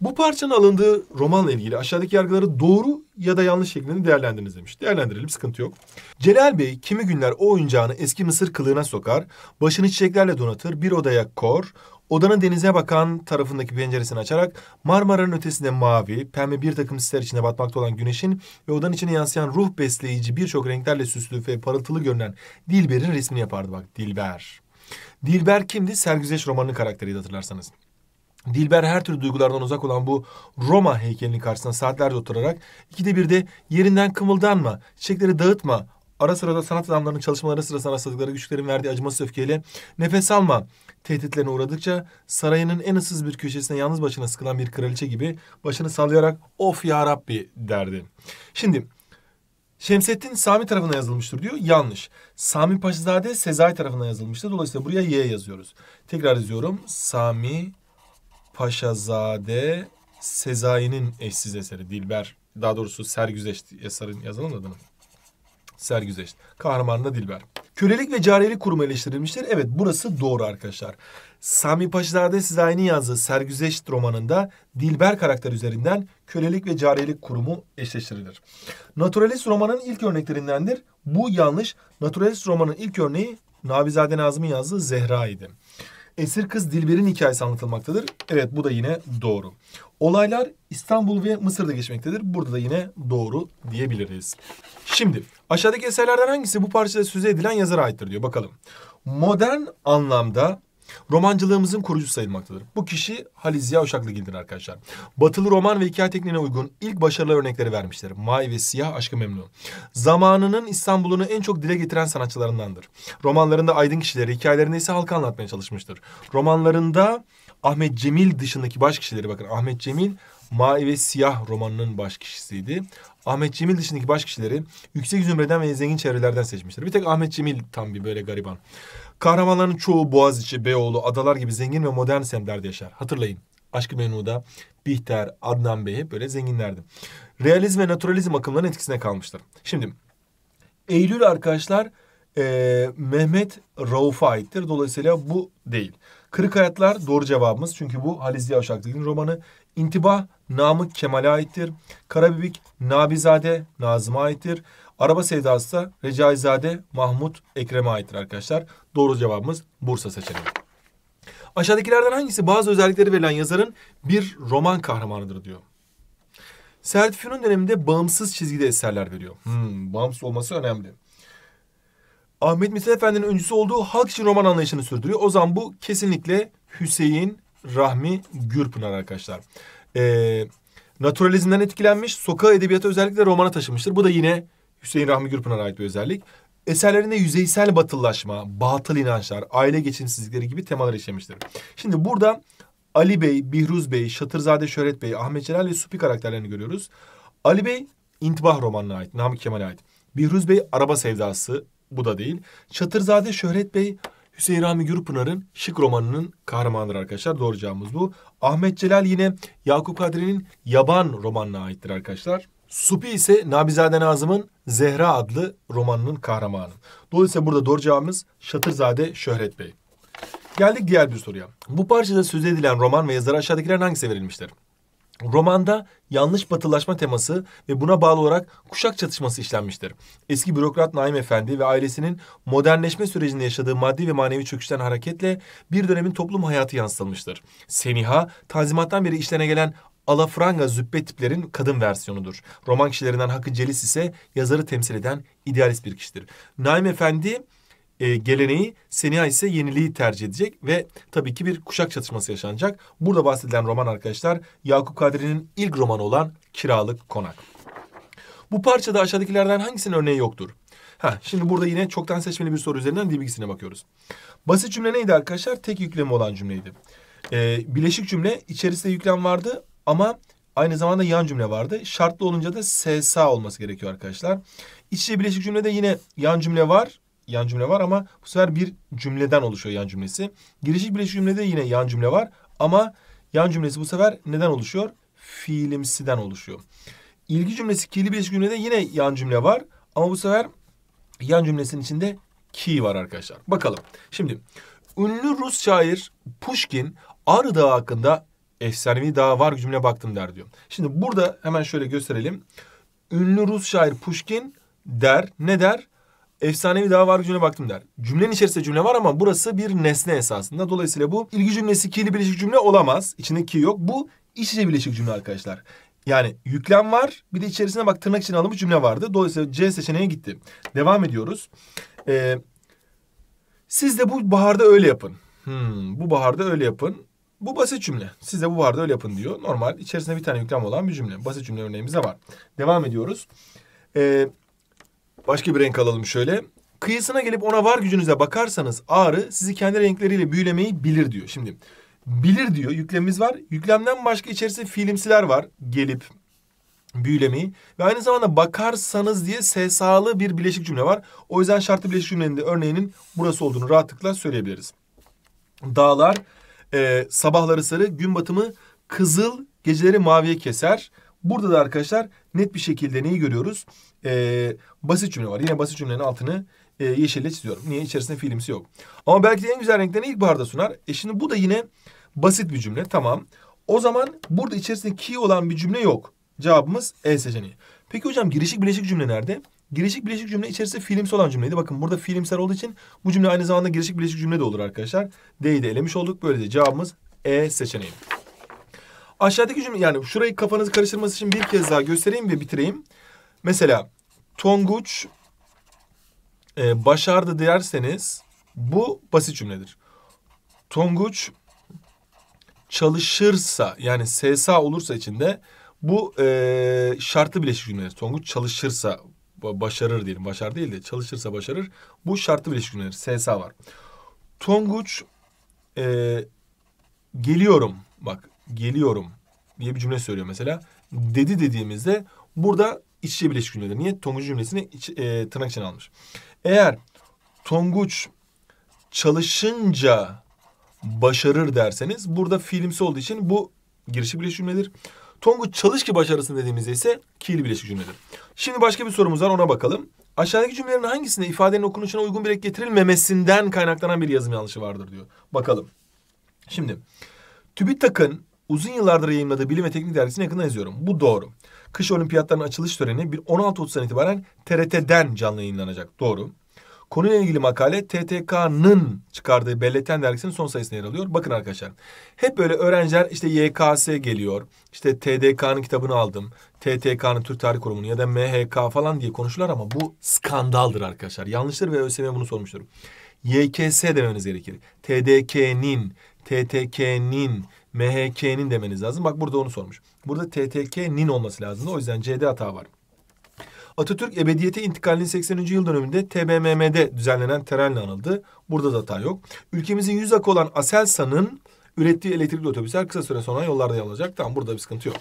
Bu parçanın alındığı romanla ilgili aşağıdaki yargıları doğru ya da yanlış şeklinde değerlendiriniz demiş. Değerlendirelim sıkıntı yok. Celal Bey kimi günler o oyuncağını eski mısır kılığına sokar, başını çiçeklerle donatır, bir odaya kor, odanın denize bakan tarafındaki penceresini açarak Marmara'nın ötesinde mavi, pembe bir takım sisler içinde batmakta olan güneşin ve odanın içine yansıyan ruh besleyici birçok renklerle süslü ve parıltılı görünen Dilber'in resmini yapardı bak Dilber. Dilber kimdi? Sergüzeş romanının karakteriydi hatırlarsanız. Dilber her türlü duygulardan uzak olan bu Roma heykelinin karşısına saatlerce oturarak ikide bir de yerinden kımıldanma, çiçekleri dağıtma, ara sıra da sanat adamlarının çalışmaları sırasında rastladıkları güçlerin verdiği acımasız öfkeyle nefes alma tehditlerine uğradıkça sarayının en ıssız bir köşesine yalnız başına sıkılan bir kraliçe gibi başını sallayarak of ya Rabbi derdi. Şimdi Şemsettin Sami tarafına yazılmıştır diyor. Yanlış. Sami Paşazade Sezai tarafına yazılmıştır. Dolayısıyla buraya Y yazıyoruz. Tekrar yazıyorum. Sami Paşazade Sezai'nin eşsiz eseri Dilber. Daha doğrusu Sergüzeşt eserin yazılan da adını. Sergüzeşt. Kahramanında Dilber. Kölelik ve cariyelik kurumu eleştirilmiştir. Evet burası doğru arkadaşlar. Sami Paşazade size aynı yazdı. Sergüzeşt romanında Dilber karakter üzerinden kölelik ve cariyelik kurumu eşleştirilir. Naturalist romanın ilk örneklerindendir. Bu yanlış. Naturalist romanın ilk örneği Nabizade Nazım'ın yazdığı Zehra idi. Esir kız Dilber'in hikayesi anlatılmaktadır. Evet bu da yine doğru. Olaylar İstanbul ve Mısır'da geçmektedir. Burada da yine doğru diyebiliriz. Şimdi Aşağıdaki eserlerden hangisi bu parçada söze edilen yazara aittir diyor. Bakalım. Modern anlamda romancılığımızın kurucu sayılmaktadır. Bu kişi Halil Ziya Uşaklıgil'dir arkadaşlar. Batılı roman ve hikaye tekniğine uygun ilk başarılı örnekleri vermiştir. Mavi ve Siyah Aşkı Memnun. Zamanının İstanbul'unu en çok dile getiren sanatçılarındandır. Romanlarında aydın kişileri, hikayelerinde ise halka anlatmaya çalışmıştır. Romanlarında Ahmet Cemil dışındaki baş kişileri bakın Ahmet Cemil Mavi ve Siyah romanının baş kişisiydi. Ahmet Cemil dışındaki baş kişileri yüksek zümreden ve zengin çevrelerden seçmişler. Bir tek Ahmet Cemil tam bir böyle gariban. Kahramanların çoğu Boğaziçi, Beyoğlu, adalar gibi zengin ve modern semtlerde yaşar. Hatırlayın. Aşk-ı Bihter, Adnan Bey hep böyle zenginlerdi. Realizm ve naturalizm akımlarının etkisine kalmışlar. Şimdi Eylül arkadaşlar e, Mehmet Rauf'a aittir. Dolayısıyla bu değil. Kırık Hayatlar doğru cevabımız. Çünkü bu Halis Ziya Uşaklı'nın romanı. İntiba Namık Kemal'e aittir. Karabibik Nabizade Nazım'a aittir. Araba sevdası da Recaizade Mahmut Ekrem'e aittir arkadaşlar. Doğru cevabımız Bursa seçeneği. Aşağıdakilerden hangisi bazı özellikleri verilen yazarın bir roman kahramanıdır diyor. Serhat Fünun döneminde bağımsız çizgide eserler veriyor. Hmm, bağımsız olması önemli. Ahmet Mithat Efendi'nin öncüsü olduğu halk için roman anlayışını sürdürüyor. O zaman bu kesinlikle Hüseyin Rahmi Gürpınar arkadaşlar. Ee, naturalizmden etkilenmiş, sokağı edebiyata özellikle romana taşımıştır. Bu da yine Hüseyin Rahmi Gürpınar'a ait bir özellik. Eserlerinde yüzeysel batıllaşma, batıl inançlar, aile geçimsizlikleri gibi temalar işlemiştir. Şimdi burada Ali Bey, Bihruz Bey, Şatırzade Şöhret Bey, Ahmet Celal ve Supi karakterlerini görüyoruz. Ali Bey intibah romanına ait, Namık Kemal'e ait. Bihruz Bey araba sevdası, bu da değil. Çatırzade Şöhret Bey Hüseyin Rami Gürpınar'ın Şık romanının kahramanıdır arkadaşlar. Doğru cevabımız bu. Ahmet Celal yine Yakup Kadri'nin Yaban romanına aittir arkadaşlar. Supi ise Nabizade Nazım'ın Zehra adlı romanının kahramanı. Dolayısıyla burada doğru cevabımız Şatırzade Şöhret Bey. Geldik diğer bir soruya. Bu parçada söz edilen roman ve yazarı aşağıdakilerin hangisi verilmiştir? Romanda yanlış batılaşma teması ve buna bağlı olarak kuşak çatışması işlenmiştir. Eski bürokrat Naim Efendi ve ailesinin modernleşme sürecinde yaşadığı maddi ve manevi çöküşten hareketle bir dönemin toplum hayatı yansıtılmıştır. Seniha, Tanzimat'tan beri işlerine gelen alafranga züppe tiplerin kadın versiyonudur. Roman kişilerinden Hakkı Celis ise yazarı temsil eden idealist bir kişidir. Naim Efendi e, geleneği, Senia ise yeniliği tercih edecek ve tabii ki bir kuşak çatışması yaşanacak. Burada bahsedilen roman arkadaşlar Yakup Kadri'nin ilk romanı olan Kiralık Konak. Bu parçada aşağıdakilerden hangisinin örneği yoktur? Ha, şimdi burada yine çoktan seçmeli bir soru üzerinden dil bilgisine bakıyoruz. Basit cümle neydi arkadaşlar? Tek yükleme olan cümleydi. Ee, bileşik cümle içerisinde yüklem vardı ama aynı zamanda yan cümle vardı. Şartlı olunca da SSA olması gerekiyor arkadaşlar. İç içe bileşik cümlede yine yan cümle var yan cümle var ama bu sefer bir cümleden oluşuyor yan cümlesi. Girişik birleşik cümlede yine yan cümle var ama yan cümlesi bu sefer neden oluşuyor? Fiilimsiden oluşuyor. İlgi cümlesi kili birleşik cümlede yine yan cümle var ama bu sefer yan cümlesinin içinde ki var arkadaşlar. Bakalım. Şimdi ünlü Rus şair Pushkin Arı Dağı hakkında efsanevi dağa var gücümle baktım der diyor. Şimdi burada hemen şöyle gösterelim. Ünlü Rus şair Pushkin der ne der? efsanevi daha var gücüne baktım der. Cümlenin içerisinde cümle var ama burası bir nesne esasında. Dolayısıyla bu ilgi cümlesi ki'li birleşik cümle olamaz. İçinde ki yok. Bu iç içe birleşik cümle arkadaşlar. Yani yüklem var bir de içerisine bak tırnak içine alınmış cümle vardı. Dolayısıyla C seçeneğe gitti. Devam ediyoruz. Ee, siz de bu baharda öyle yapın. Hmm, bu baharda öyle yapın. Bu basit cümle. Siz de bu baharda öyle yapın diyor. Normal içerisinde bir tane yüklem olan bir cümle. Basit cümle örneğimiz de var. Devam ediyoruz. Ee, Başka bir renk alalım şöyle. Kıyısına gelip ona var gücünüze bakarsanız ağrı sizi kendi renkleriyle büyülemeyi bilir diyor. Şimdi bilir diyor yüklemimiz var. Yüklemden başka içerisinde filimsiler var. Gelip büyülemeyi ve aynı zamanda bakarsanız diye sesalı bir bileşik cümle var. O yüzden şartlı bileşik cümlenin de örneğinin burası olduğunu rahatlıkla söyleyebiliriz. Dağlar e, sabahları sarı, gün batımı kızıl, geceleri maviye keser. Burada da arkadaşlar net bir şekilde neyi görüyoruz? e, basit cümle var. Yine basit cümlenin altını e, yeşille çiziyorum. Niye? İçerisinde fiilimsi yok. Ama belki de en güzel renklerini ilkbaharda sunar. E şimdi bu da yine basit bir cümle. Tamam. O zaman burada içerisinde ki olan bir cümle yok. Cevabımız E seçeneği. Peki hocam girişik bileşik cümle nerede? Girişik bileşik cümle içerisinde fiilimsi olan cümleydi. Bakın burada fiilimsel olduğu için bu cümle aynı zamanda girişik bileşik cümle de olur arkadaşlar. D'yi de elemiş olduk. Böylece cevabımız E seçeneği. Aşağıdaki cümle yani şurayı kafanızı karıştırması için bir kez daha göstereyim ve bitireyim. Mesela Tonguç e, başardı derseniz bu basit cümledir. Tonguç çalışırsa yani SSA olursa içinde bu e, şartlı bileşik cümledir. Tonguç çalışırsa başarır diyelim. Başar değil de çalışırsa başarır. Bu şartlı bileşik cümledir. SSA var. Tonguç e, geliyorum bak geliyorum diye bir cümle söylüyor mesela. Dedi dediğimizde burada iç içe birleşik cümledir. Niye? Tonguç cümlesini iç, e, tırnak içine almış. Eğer Tonguç çalışınca başarır derseniz burada fiilimsi olduğu için bu girişi birleşik cümledir. Tonguç çalış ki başarısın dediğimizde ise kiil birleşik cümledir. Şimdi başka bir sorumuz var ona bakalım. Aşağıdaki cümlelerin hangisinde ifadenin okunuşuna uygun bir ek getirilmemesinden kaynaklanan bir yazım yanlışı vardır diyor. Bakalım. Şimdi TÜBİTAK'ın uzun yıllardır yayınladığı bilim ve teknik dergisini yakından izliyorum. Bu doğru. Kış olimpiyatlarının açılış töreni bir 16.30'dan itibaren TRT'den canlı yayınlanacak. Doğru. Konuyla ilgili makale TTK'nın çıkardığı Belleten dergisinin son sayısında yer alıyor. Bakın arkadaşlar hep böyle öğrenciler işte YKS geliyor. İşte TDK'nın kitabını aldım. TTK'nın Türk Tarih Kurumu'nu ya da MHK falan diye konuşular ama bu skandaldır arkadaşlar. Yanlıştır ve ÖSYM bunu sormuştur. YKS demeniz gerekir. TDK'nin, TTK'nin, MHK'nin demeniz lazım. Bak burada onu sormuş. Burada TTK nin olması lazım. O yüzden cd hata var. Atatürk ebediyete intikalinin 80. yıl döneminde TBMM'de düzenlenen törenle anıldı. Burada da hata yok. Ülkemizin yüz akı olan Aselsan'ın ürettiği elektrikli otobüsler kısa süre sonra yollarda yer alacak. Tamam burada bir sıkıntı yok.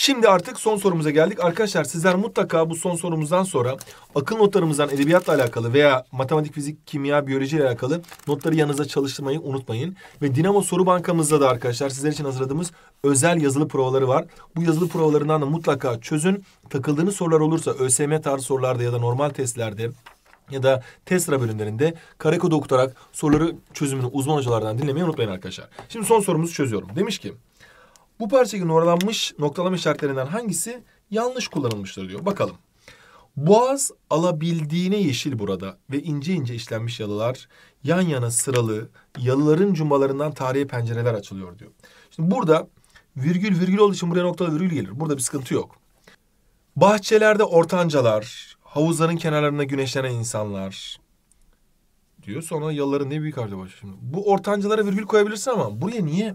Şimdi artık son sorumuza geldik. Arkadaşlar sizler mutlaka bu son sorumuzdan sonra akıl notlarımızdan edebiyatla alakalı veya matematik, fizik, kimya, biyoloji ile alakalı notları yanınıza çalıştırmayı unutmayın. Ve Dinamo Soru Bankamızda da arkadaşlar sizler için hazırladığımız özel yazılı provaları var. Bu yazılı provalarından da mutlaka çözün. Takıldığınız sorular olursa ÖSYM tarzı sorularda ya da normal testlerde ya da Tesla bölümlerinde kare kodu okutarak soruları çözümünü uzman hocalardan dinlemeyi unutmayın arkadaşlar. Şimdi son sorumuzu çözüyorum. Demiş ki bu parçadaki numaralanmış noktalama işaretlerinden hangisi yanlış kullanılmıştır diyor. Bakalım. Boğaz alabildiğine yeşil burada ve ince ince işlenmiş yalılar yan yana sıralı yalıların cumbalarından tarihi pencereler açılıyor diyor. Şimdi burada virgül virgül olduğu için buraya noktalı virgül gelir. Burada bir sıkıntı yok. Bahçelerde ortancalar, havuzların kenarlarında güneşlenen insanlar diyor. Sonra yalıların ne büyük harcı başlıyor şimdi. Bu ortancalara virgül koyabilirsin ama buraya niye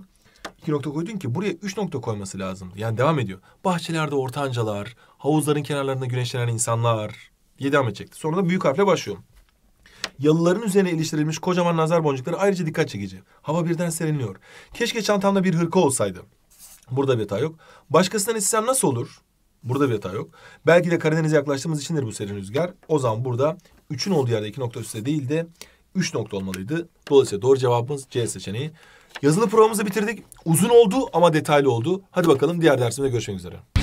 iki nokta koydun ki buraya üç nokta koyması lazımdı. Yani devam ediyor. Bahçelerde ortancalar, havuzların kenarlarında güneşlenen insanlar diye devam edecekti. Sonra da büyük harfle başlıyorum. Yalıların üzerine iliştirilmiş kocaman nazar boncukları ayrıca dikkat çekici. Hava birden serinliyor. Keşke çantamda bir hırka olsaydı. Burada bir hata yok. Başkasından istesem nasıl olur? Burada bir hata yok. Belki de Karadeniz'e yaklaştığımız içindir bu serin rüzgar. O zaman burada üçün olduğu yerde iki nokta üstte değil de üç nokta olmalıydı. Dolayısıyla doğru cevabımız C seçeneği. Yazılı programımızı bitirdik. Uzun oldu ama detaylı oldu. Hadi bakalım diğer dersimde görüşmek üzere.